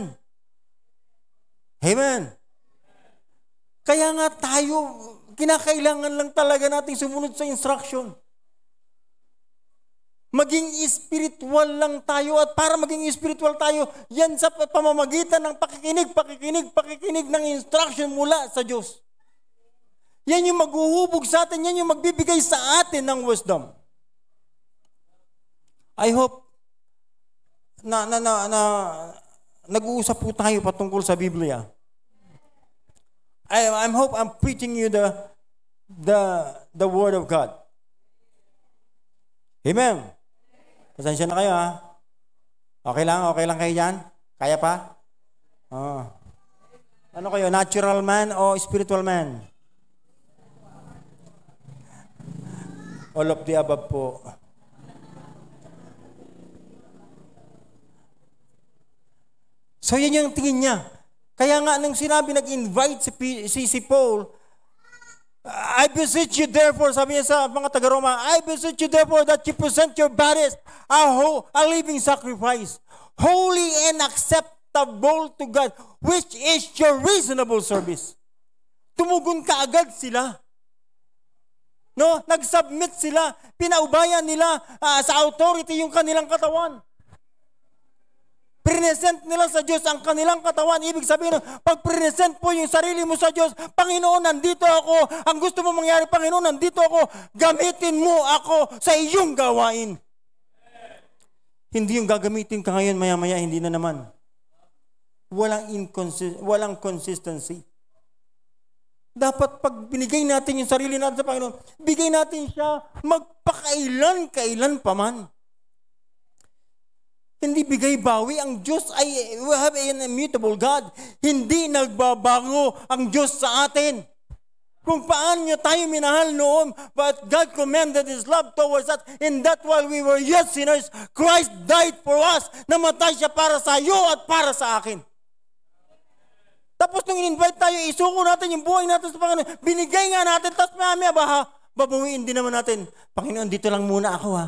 Amen. Kaya nga tayo, kinakailangan lang talaga nating sumunod sa instruction. Maging spiritual lang tayo at para maging spiritual tayo, yan sa pamamagitan ng pakikinig, pakikinig, pakikinig ng instruction mula sa Diyos. Yan yung maghuhubog sa atin, yan yung magbibigay sa atin ng wisdom. I hope na, na, na, na nag-uusap po tayo patungkol sa Biblia. I, I hope I'm preaching you the, the, the Word of God. Amen. Pasensya na kayo ha. Okay lang? Okay lang kayo dyan? Kaya pa? Oh. Ano kayo? Natural man o spiritual man? All of the above po. So yan yung tingin niya. Kaya nga nang sinabi, nag-invite si, si, si Paul, I beseech you therefore, sabi niya sa mga taga-Roma, I beseech you therefore that you present your bodies a, whole, a living sacrifice, holy and acceptable to God, which is your reasonable service. Tumugon ka agad sila. No, nag-submit sila, pinaubayan nila uh, sa authority yung kanilang katawan. Present nila sa Diyos ang kanilang katawan. Ibig sabihin, pag present po yung sarili mo sa Diyos, Panginoon, nandito ako. Ang gusto mo mangyari, Panginoon, nandito ako. Gamitin mo ako sa iyong gawain. Hindi yung gagamitin ka ngayon, maya-maya, hindi na naman. Walang, inconsist- walang consistency. Dapat pag binigay natin yung sarili natin sa Panginoon, bigay natin siya magpakailan-kailan pa man. Hindi bigay bawi. Ang Diyos ay, we have an immutable God. Hindi nagbabago ang Diyos sa atin. Kung paano niya tayo minahal noon, but God commended His love towards us in that while we were yet sinners, Christ died for us. Namatay siya para sa iyo at para sa akin. Tapos nung in-invite tayo, isuko natin yung buhay natin sa Panginoon. Binigay nga natin, tapos mami, aba ha, babawiin din naman natin. Panginoon, dito lang muna ako ha.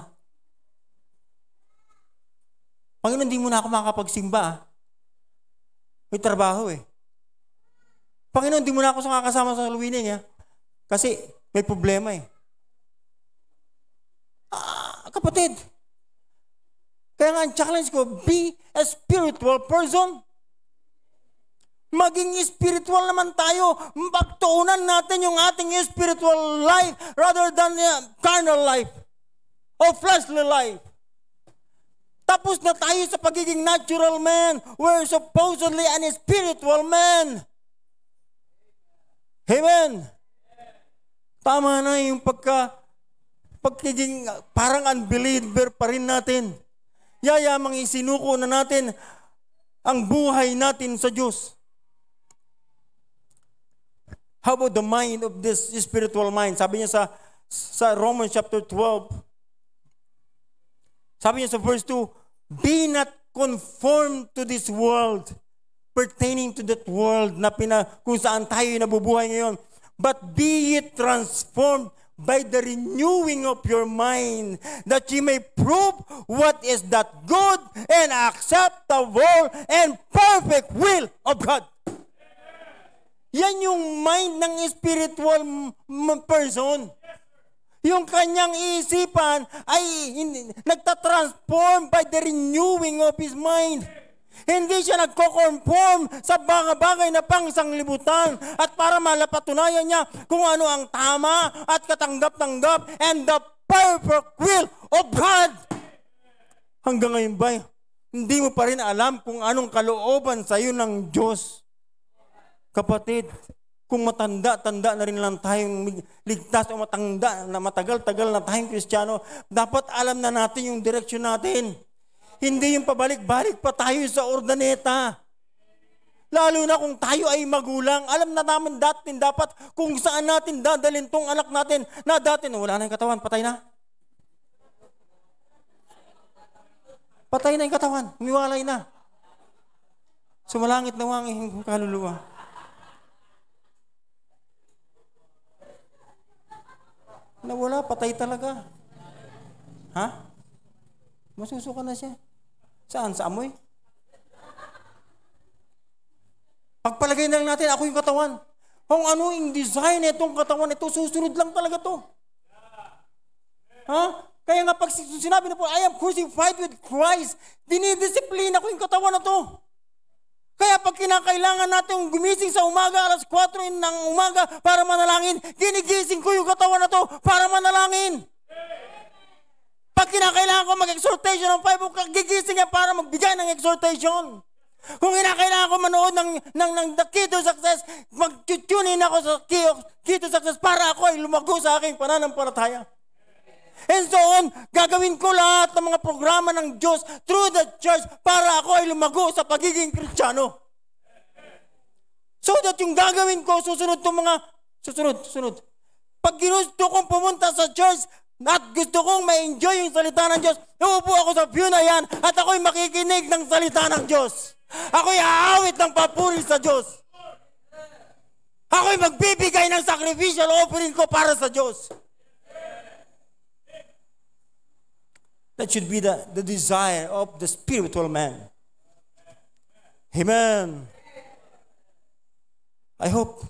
Panginoon, hindi muna ako makakapagsimba May trabaho eh. Panginoon, hindi muna ako kasama sa luwining ha. Kasi may problema eh. Ah, kapatid, kaya nga ang challenge ko, be a spiritual person. Maging spiritual naman tayo. Pagtuunan natin yung ating spiritual life rather than uh, carnal life or fleshly life. Tapos na tayo sa pagiging natural man. We're supposedly an spiritual man. Amen. Tama na yung pagka pagkiging uh, parang unbeliever pa rin natin. Yayamang isinuko na natin ang buhay natin sa Diyos. How about the mind of this spiritual mind? Sabi niya sa, sa Romans chapter 12, sabi niya sa verse 2, Be not conformed to this world, pertaining to that world na pina, kung saan tayo nabubuhay ngayon. But be ye transformed by the renewing of your mind, that ye may prove what is that good and acceptable and perfect will of God. Yan yung mind ng spiritual person. Yung kanyang isipan ay in, nagtatransform by the renewing of his mind. Hindi siya nagko-conform sa bagay-bagay na pangsanglibutan at para malapatunayan niya kung ano ang tama at katanggap-tanggap and the perfect will of God. Hanggang ngayon ba, hindi mo pa rin alam kung anong kalooban sa iyo ng Diyos. Kapatid, kung matanda-tanda na rin lang tayong ligtas o matanda na matagal-tagal na tayong kristyano, dapat alam na natin yung direksyon natin. Hindi yung pabalik-balik pa tayo sa ordaneta. Lalo na kung tayo ay magulang, alam na namin dati dapat kung saan natin dadalhin tong anak natin na dati na wala na yung katawan, patay na. Patay na yung katawan, umiwalay na. Sumalangit na wang kaluluwa. Nawala, patay talaga. Ha? Masusuka na siya. Saan? Sa amoy? Pagpalagay na lang natin, ako yung katawan. Kung ano yung design itong katawan, ito susunod lang talaga to. Ha? Kaya nga pag sinabi na po, I am crucified with Christ, dinidisiplina ko yung katawan na to. Kaya pag kinakailangan natin gumising sa umaga, alas 4 ng umaga para manalangin, ginigising ko yung katawan na to para manalangin. Pag kinakailangan ko mag-exhortation ng 5 o'clock, gigising ka para magbigay ng exhortation. Kung kinakailangan ko manood ng, ng, ng The Key to Success, mag-tune in ako sa Key, key to Success para ako ay lumago sa aking pananampalataya. And on, gagawin ko lahat ng mga programa ng Diyos through the church para ako ay lumago sa pagiging kristyano. So that yung gagawin ko, susunod itong mga, susunod, susunod. Pag ginusto kong pumunta sa church, at gusto kong ma-enjoy yung salita ng Diyos, uupo ako sa view na yan at ako'y makikinig ng salita ng Diyos. Ako'y aawit ng papuri sa Diyos. Ako'y magbibigay ng sacrificial offering ko para sa Diyos. That should be the, the desire of the spiritual man. Amen. I hope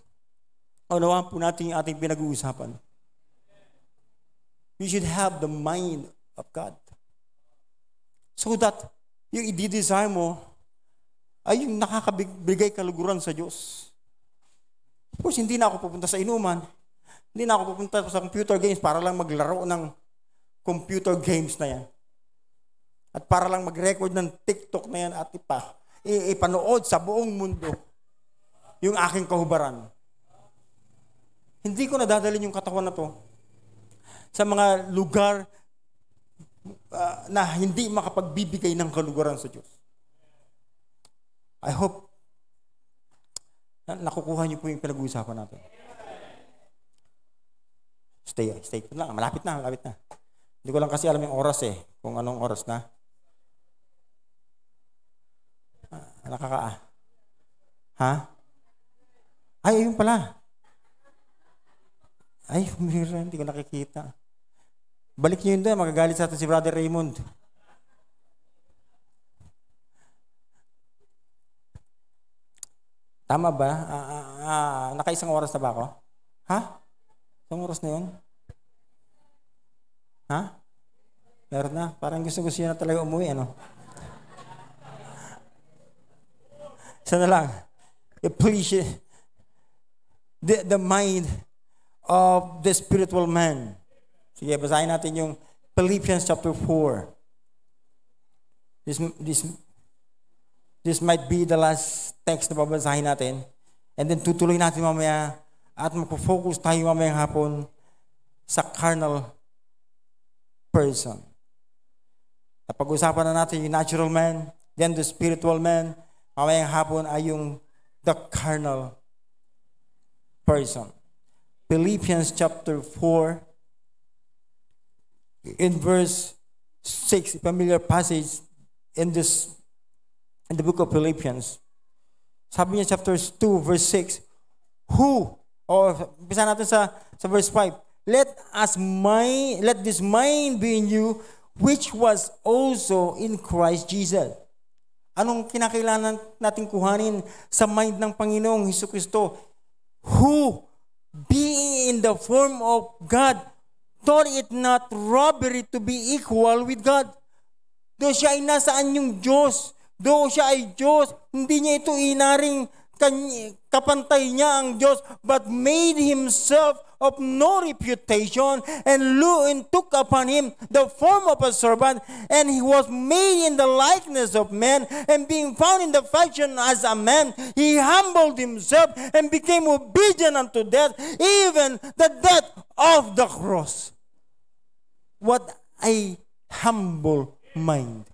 unawaan po natin yung ating pinag-uusapan. You should have the mind of God. So that yung i-desire mo ay yung nakakabigay kaluguran sa Diyos. Of course, hindi na ako pupunta sa inuman. Hindi na ako pupunta sa computer games para lang maglaro ng computer games na yan. At para lang mag-record ng TikTok na yan at ipa, ipanood sa buong mundo yung aking kahubaran. Hindi ko nadadalin yung katawan na to sa mga lugar uh, na hindi makapagbibigay ng kaluguran sa Diyos. I hope na nakukuha niyo po yung pinag-uusapan natin. Stay, stay ko Malapit na, malapit na. Hindi ko lang kasi alam yung oras eh, kung anong oras na. Nakaka... Ah. Ha? Ay, ayun pala. Ay, kumira, hindi ko nakikita. Balik niyo yun doon, magagalit sa atin si Brother Raymond. Tama ba? Ah, ah, ah, nakaisang oras na ba ako? Ha? Isang oras na yun? Ha? Meron na. Parang gusto-gusto na talaga umuwi, ano? sana lang, please, the, the mind of the spiritual man. Sige, basahin natin yung Philippians chapter 4. This, this, this might be the last text na babasahin natin. And then tutuloy natin mamaya at magpo-focus tayo mamaya hapon sa carnal person. Napag-usapan na natin yung natural man, then the spiritual man, Mamayang hapon ay yung the carnal person. Philippians chapter 4 in verse 6, familiar passage in this in the book of Philippians. Sabi niya chapter 2 verse 6, who or bisan natin sa sa verse 5, let us mind let this mind be in you which was also in Christ Jesus Anong kinakailangan natin kuhanin sa mind ng Panginoong Heso Kristo? Who, being in the form of God, thought it not robbery to be equal with God. Doon siya ay nasaan yung Diyos. Doon siya ay Diyos. Hindi niya ito inaring kapantay niya ang Diyos, but made himself of no reputation, and, lo, and took upon him the form of a servant, and he was made in the likeness of man, and being found in the fashion as a man, he humbled himself and became obedient unto death, even the death of the cross. What a humble mind.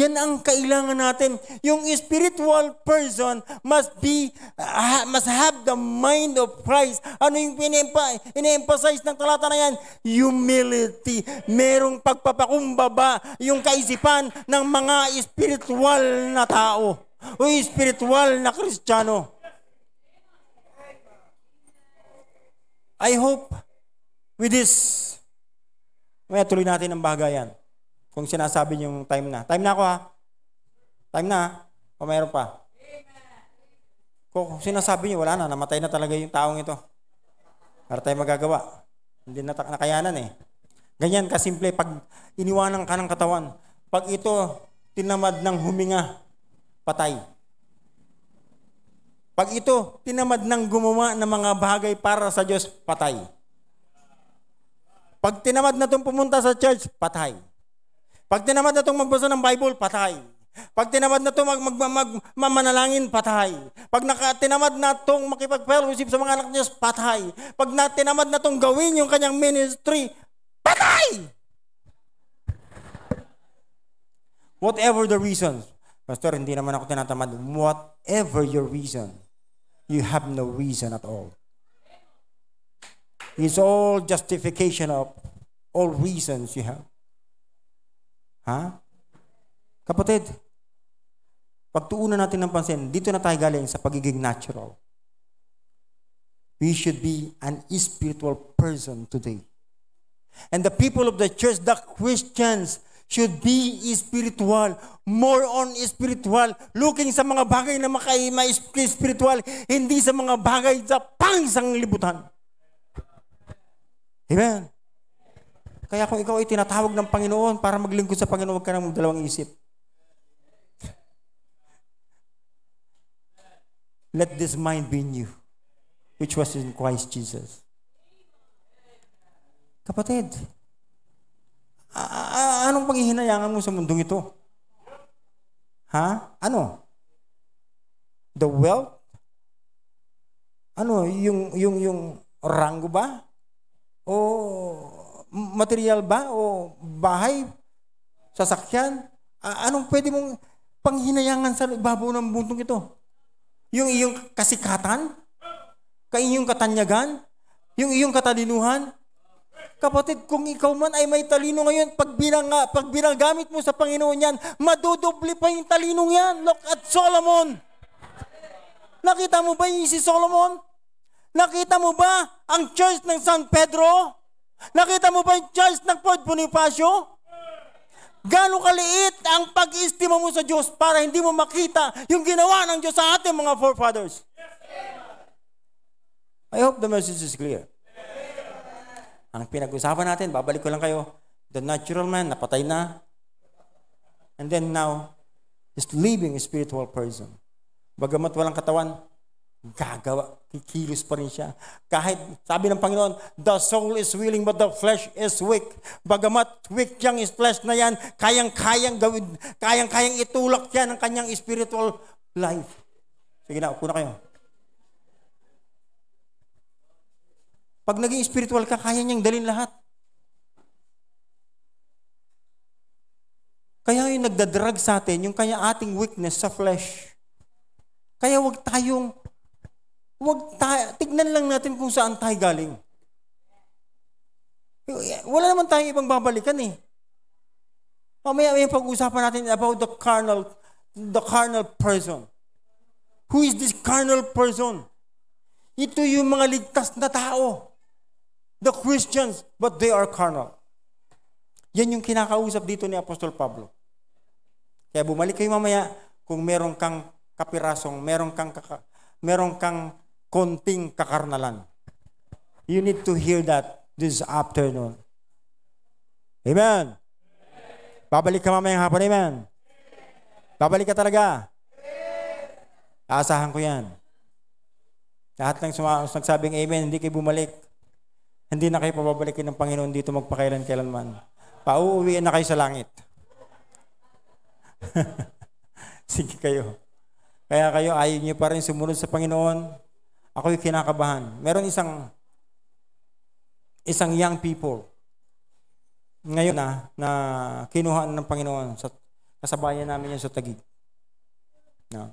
Yan ang kailangan natin. Yung spiritual person must be, uh, must have the mind of Christ. Ano yung ine-emphasize ng talata na yan? Humility. Merong pagpapakumbaba yung kaisipan ng mga spiritual na tao o spiritual na Kristiyano. I hope with this, may natin ang yan. Kung sinasabi niyo yung time na. Time na ako ha. Time na ha. O mayroon pa. Kung sinasabi niyo, wala na. Namatay na talaga yung taong ito. Para tayo magagawa. Hindi na nakayanan eh. Ganyan kasimple. Pag iniwanan ka ng katawan, pag ito tinamad ng huminga, patay. Pag ito tinamad ng gumawa ng mga bagay para sa Diyos, patay. Pag tinamad na itong pumunta sa church, patay. Pag tinamad na itong magbasa ng Bible, patay. Pag tinamad na ito mag, mag, mag, mamanalangin, patay. Pag naka, tinamad na itong makipag-fellowship sa mga anak niya, patay. Pag na, tinamad na itong gawin yung kanyang ministry, patay! Whatever the reason, Pastor, hindi naman ako tinatamad. Whatever your reason, you have no reason at all. It's all justification of all reasons you have. Ha? Kapatid, pagtuunan natin ng pansin, dito na tayo galing sa pagiging natural. We should be an spiritual person today. And the people of the church, the Christians, should be spiritual, more on spiritual, looking sa mga bagay na makai spiritual, hindi sa mga bagay sa libutan. Amen. Kaya kung ikaw ay tinatawag ng Panginoon para maglingkod sa Panginoon, huwag ka ng dalawang isip. Let this mind be in you, which was in Christ Jesus. Kapatid, anong panghihinayangan mo sa mundong ito? Ha? Ano? The wealth? Ano, yung, yung, yung rango ba? O Material ba o bahay? Sasakyan? A- anong pwede mong panghinayangan sa ibabaw ng buntong ito? Yung iyong kasikatan? iyong katanyagan? Yung iyong katalinuhan? Kapatid, kung ikaw man ay may talino ngayon, pag, binang, pag binagamit mo sa Panginoon yan, madodoble pa yung talinong yan. Look at Solomon. Nakita mo ba yung si Solomon? Nakita mo ba ang church ng San Pedro? Nakita mo ba yung church ng Port Bonifacio? Gano'ng kaliit ang pag-iistima mo sa Diyos para hindi mo makita yung ginawa ng Diyos sa ating mga forefathers. I hope the message is clear. Ang pinag-usapan natin, babalik ko lang kayo, the natural man, napatay na. And then now, is living spiritual person. Bagamat walang katawan, gagawa. Kikilos pa rin siya. Kahit sabi ng Panginoon, the soul is willing but the flesh is weak. Bagamat weak yang is flesh na yan, kayang-kayang gawin, kayang-kayang itulak yan ang kanyang spiritual life. Sige na, upo na kayo. Pag naging spiritual ka, kaya niyang dalin lahat. Kaya yung nagdadrag sa atin, yung kanya ating weakness sa flesh. Kaya wag tayong Wag tayo, tignan lang natin kung saan tayo galing. Wala naman tayong ibang babalikan eh. Mamaya may pag-usapan natin about the carnal the carnal person. Who is this carnal person? Ito yung mga ligtas na tao. The Christians, but they are carnal. Yan yung kinakausap dito ni Apostol Pablo. Kaya bumalik kayo mamaya kung meron kang kapirasong, meron kang kaka, meron kang konting kakarnalan. You need to hear that this afternoon. Amen. Babalik ka mamayang hapon, amen. Babalik ka talaga. Aasahan ko yan. Lahat ng suma- nagsabing amen, hindi kayo bumalik. Hindi na kayo pababalikin ng Panginoon dito magpakailan kailanman. Pauuwiin na kayo sa langit. Sige kayo. Kaya kayo, ayaw niyo pa rin sumunod sa Panginoon ako ako'y kinakabahan. Meron isang isang young people ngayon na na kinuha ng Panginoon sa kasabay namin yan sa Tagig. No.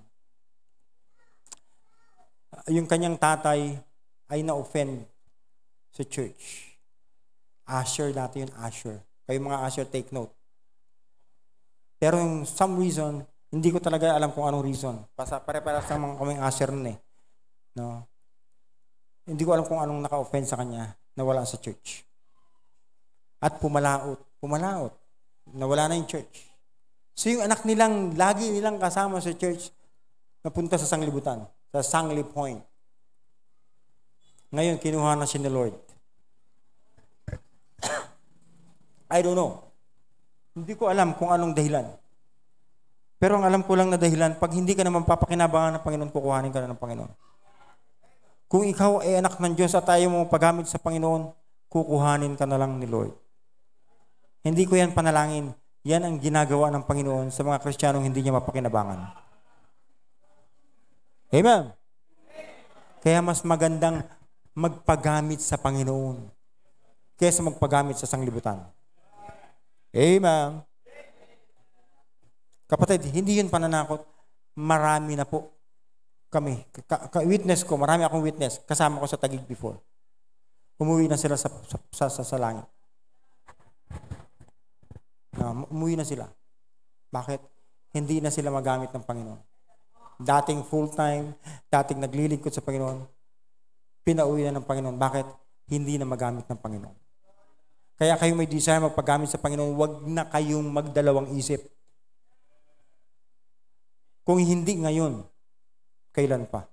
Yung kanyang tatay ay na-offend sa church. Asher dati yun, Asher. Kayo mga Asher, take note. Pero yung some reason, hindi ko talaga alam kung anong reason. Pasa, pare-paras naman kaming Asher nun eh. No? Hindi ko alam kung anong naka-offend sa kanya na wala sa church. At pumalaot, pumalaot. Nawala na yung church. So yung anak nilang, lagi nilang kasama sa church, napunta sa sanglibutan, sa Sangli Point. Ngayon, kinuha na si ni Lord. I don't know. Hindi ko alam kung anong dahilan. Pero ang alam ko lang na dahilan, pag hindi ka naman papakinabangan ng Panginoon, kukuhanin ka na ng Panginoon. Kung ikaw ay anak ng Diyos at tayo mo paggamit sa Panginoon, kukuhanin ka na lang ni Lord. Hindi ko yan panalangin. Yan ang ginagawa ng Panginoon sa mga Kristiyanong hindi niya mapakinabangan. Amen? Kaya mas magandang magpagamit sa Panginoon kaysa magpagamit sa sanglibutan. Amen? Kapatid, hindi yun pananakot. Marami na po kami, ka, witness ko, marami akong witness, kasama ko sa tagig before. Umuwi na sila sa, sa, sa, sa, sa langit. Uh, umuwi na sila. Bakit? Hindi na sila magamit ng Panginoon. Dating full-time, dating naglilingkod sa Panginoon, pinauwi na ng Panginoon. Bakit? Hindi na magamit ng Panginoon. Kaya kayo may desire magpagamit sa Panginoon, wag na kayong magdalawang isip. Kung hindi ngayon, Kailan pa?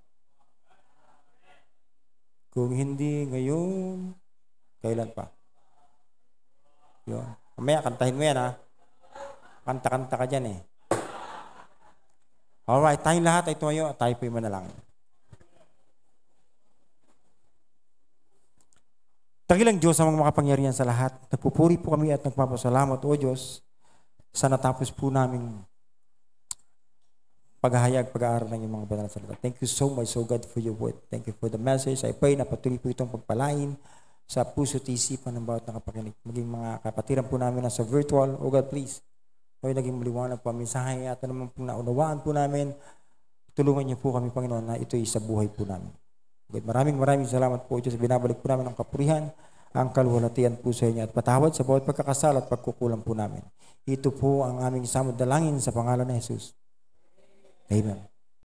Kung hindi ngayon, kailan pa? Yun. Mamaya, kantahin mo yan ha. Kanta-kanta ka dyan eh. Alright, tayong lahat ay tumayo at tayo po yung manalangin. Tagilang Diyos ang mga makapangyarihan sa lahat. Nagpupuri po kami at nagpapasalamat, O Diyos, sa natapos po naming paghahayag, pag-aaral ng iyong mga banal na salita. Thank you so much, so God, for your word. Thank you for the message. I pray na patuloy po itong pagpalain sa puso at isipan ng bawat nakapakinig. Maging mga kapatiran po namin na sa virtual. Oh God, please. Hoy, naging maliwanag po ang mensahe at naman ano po naunawaan po namin. Tulungan niyo po kami, Panginoon, na ito'y sa buhay po namin. Oh God, maraming maraming salamat po, sa Binabalik po namin ang kapurihan, ang kalwalatian po sa inyo at patawad sa bawat pagkakasala at pagkukulang po namin. Ito po ang aming samod dalangin sa pangalan ni Jesus. Amen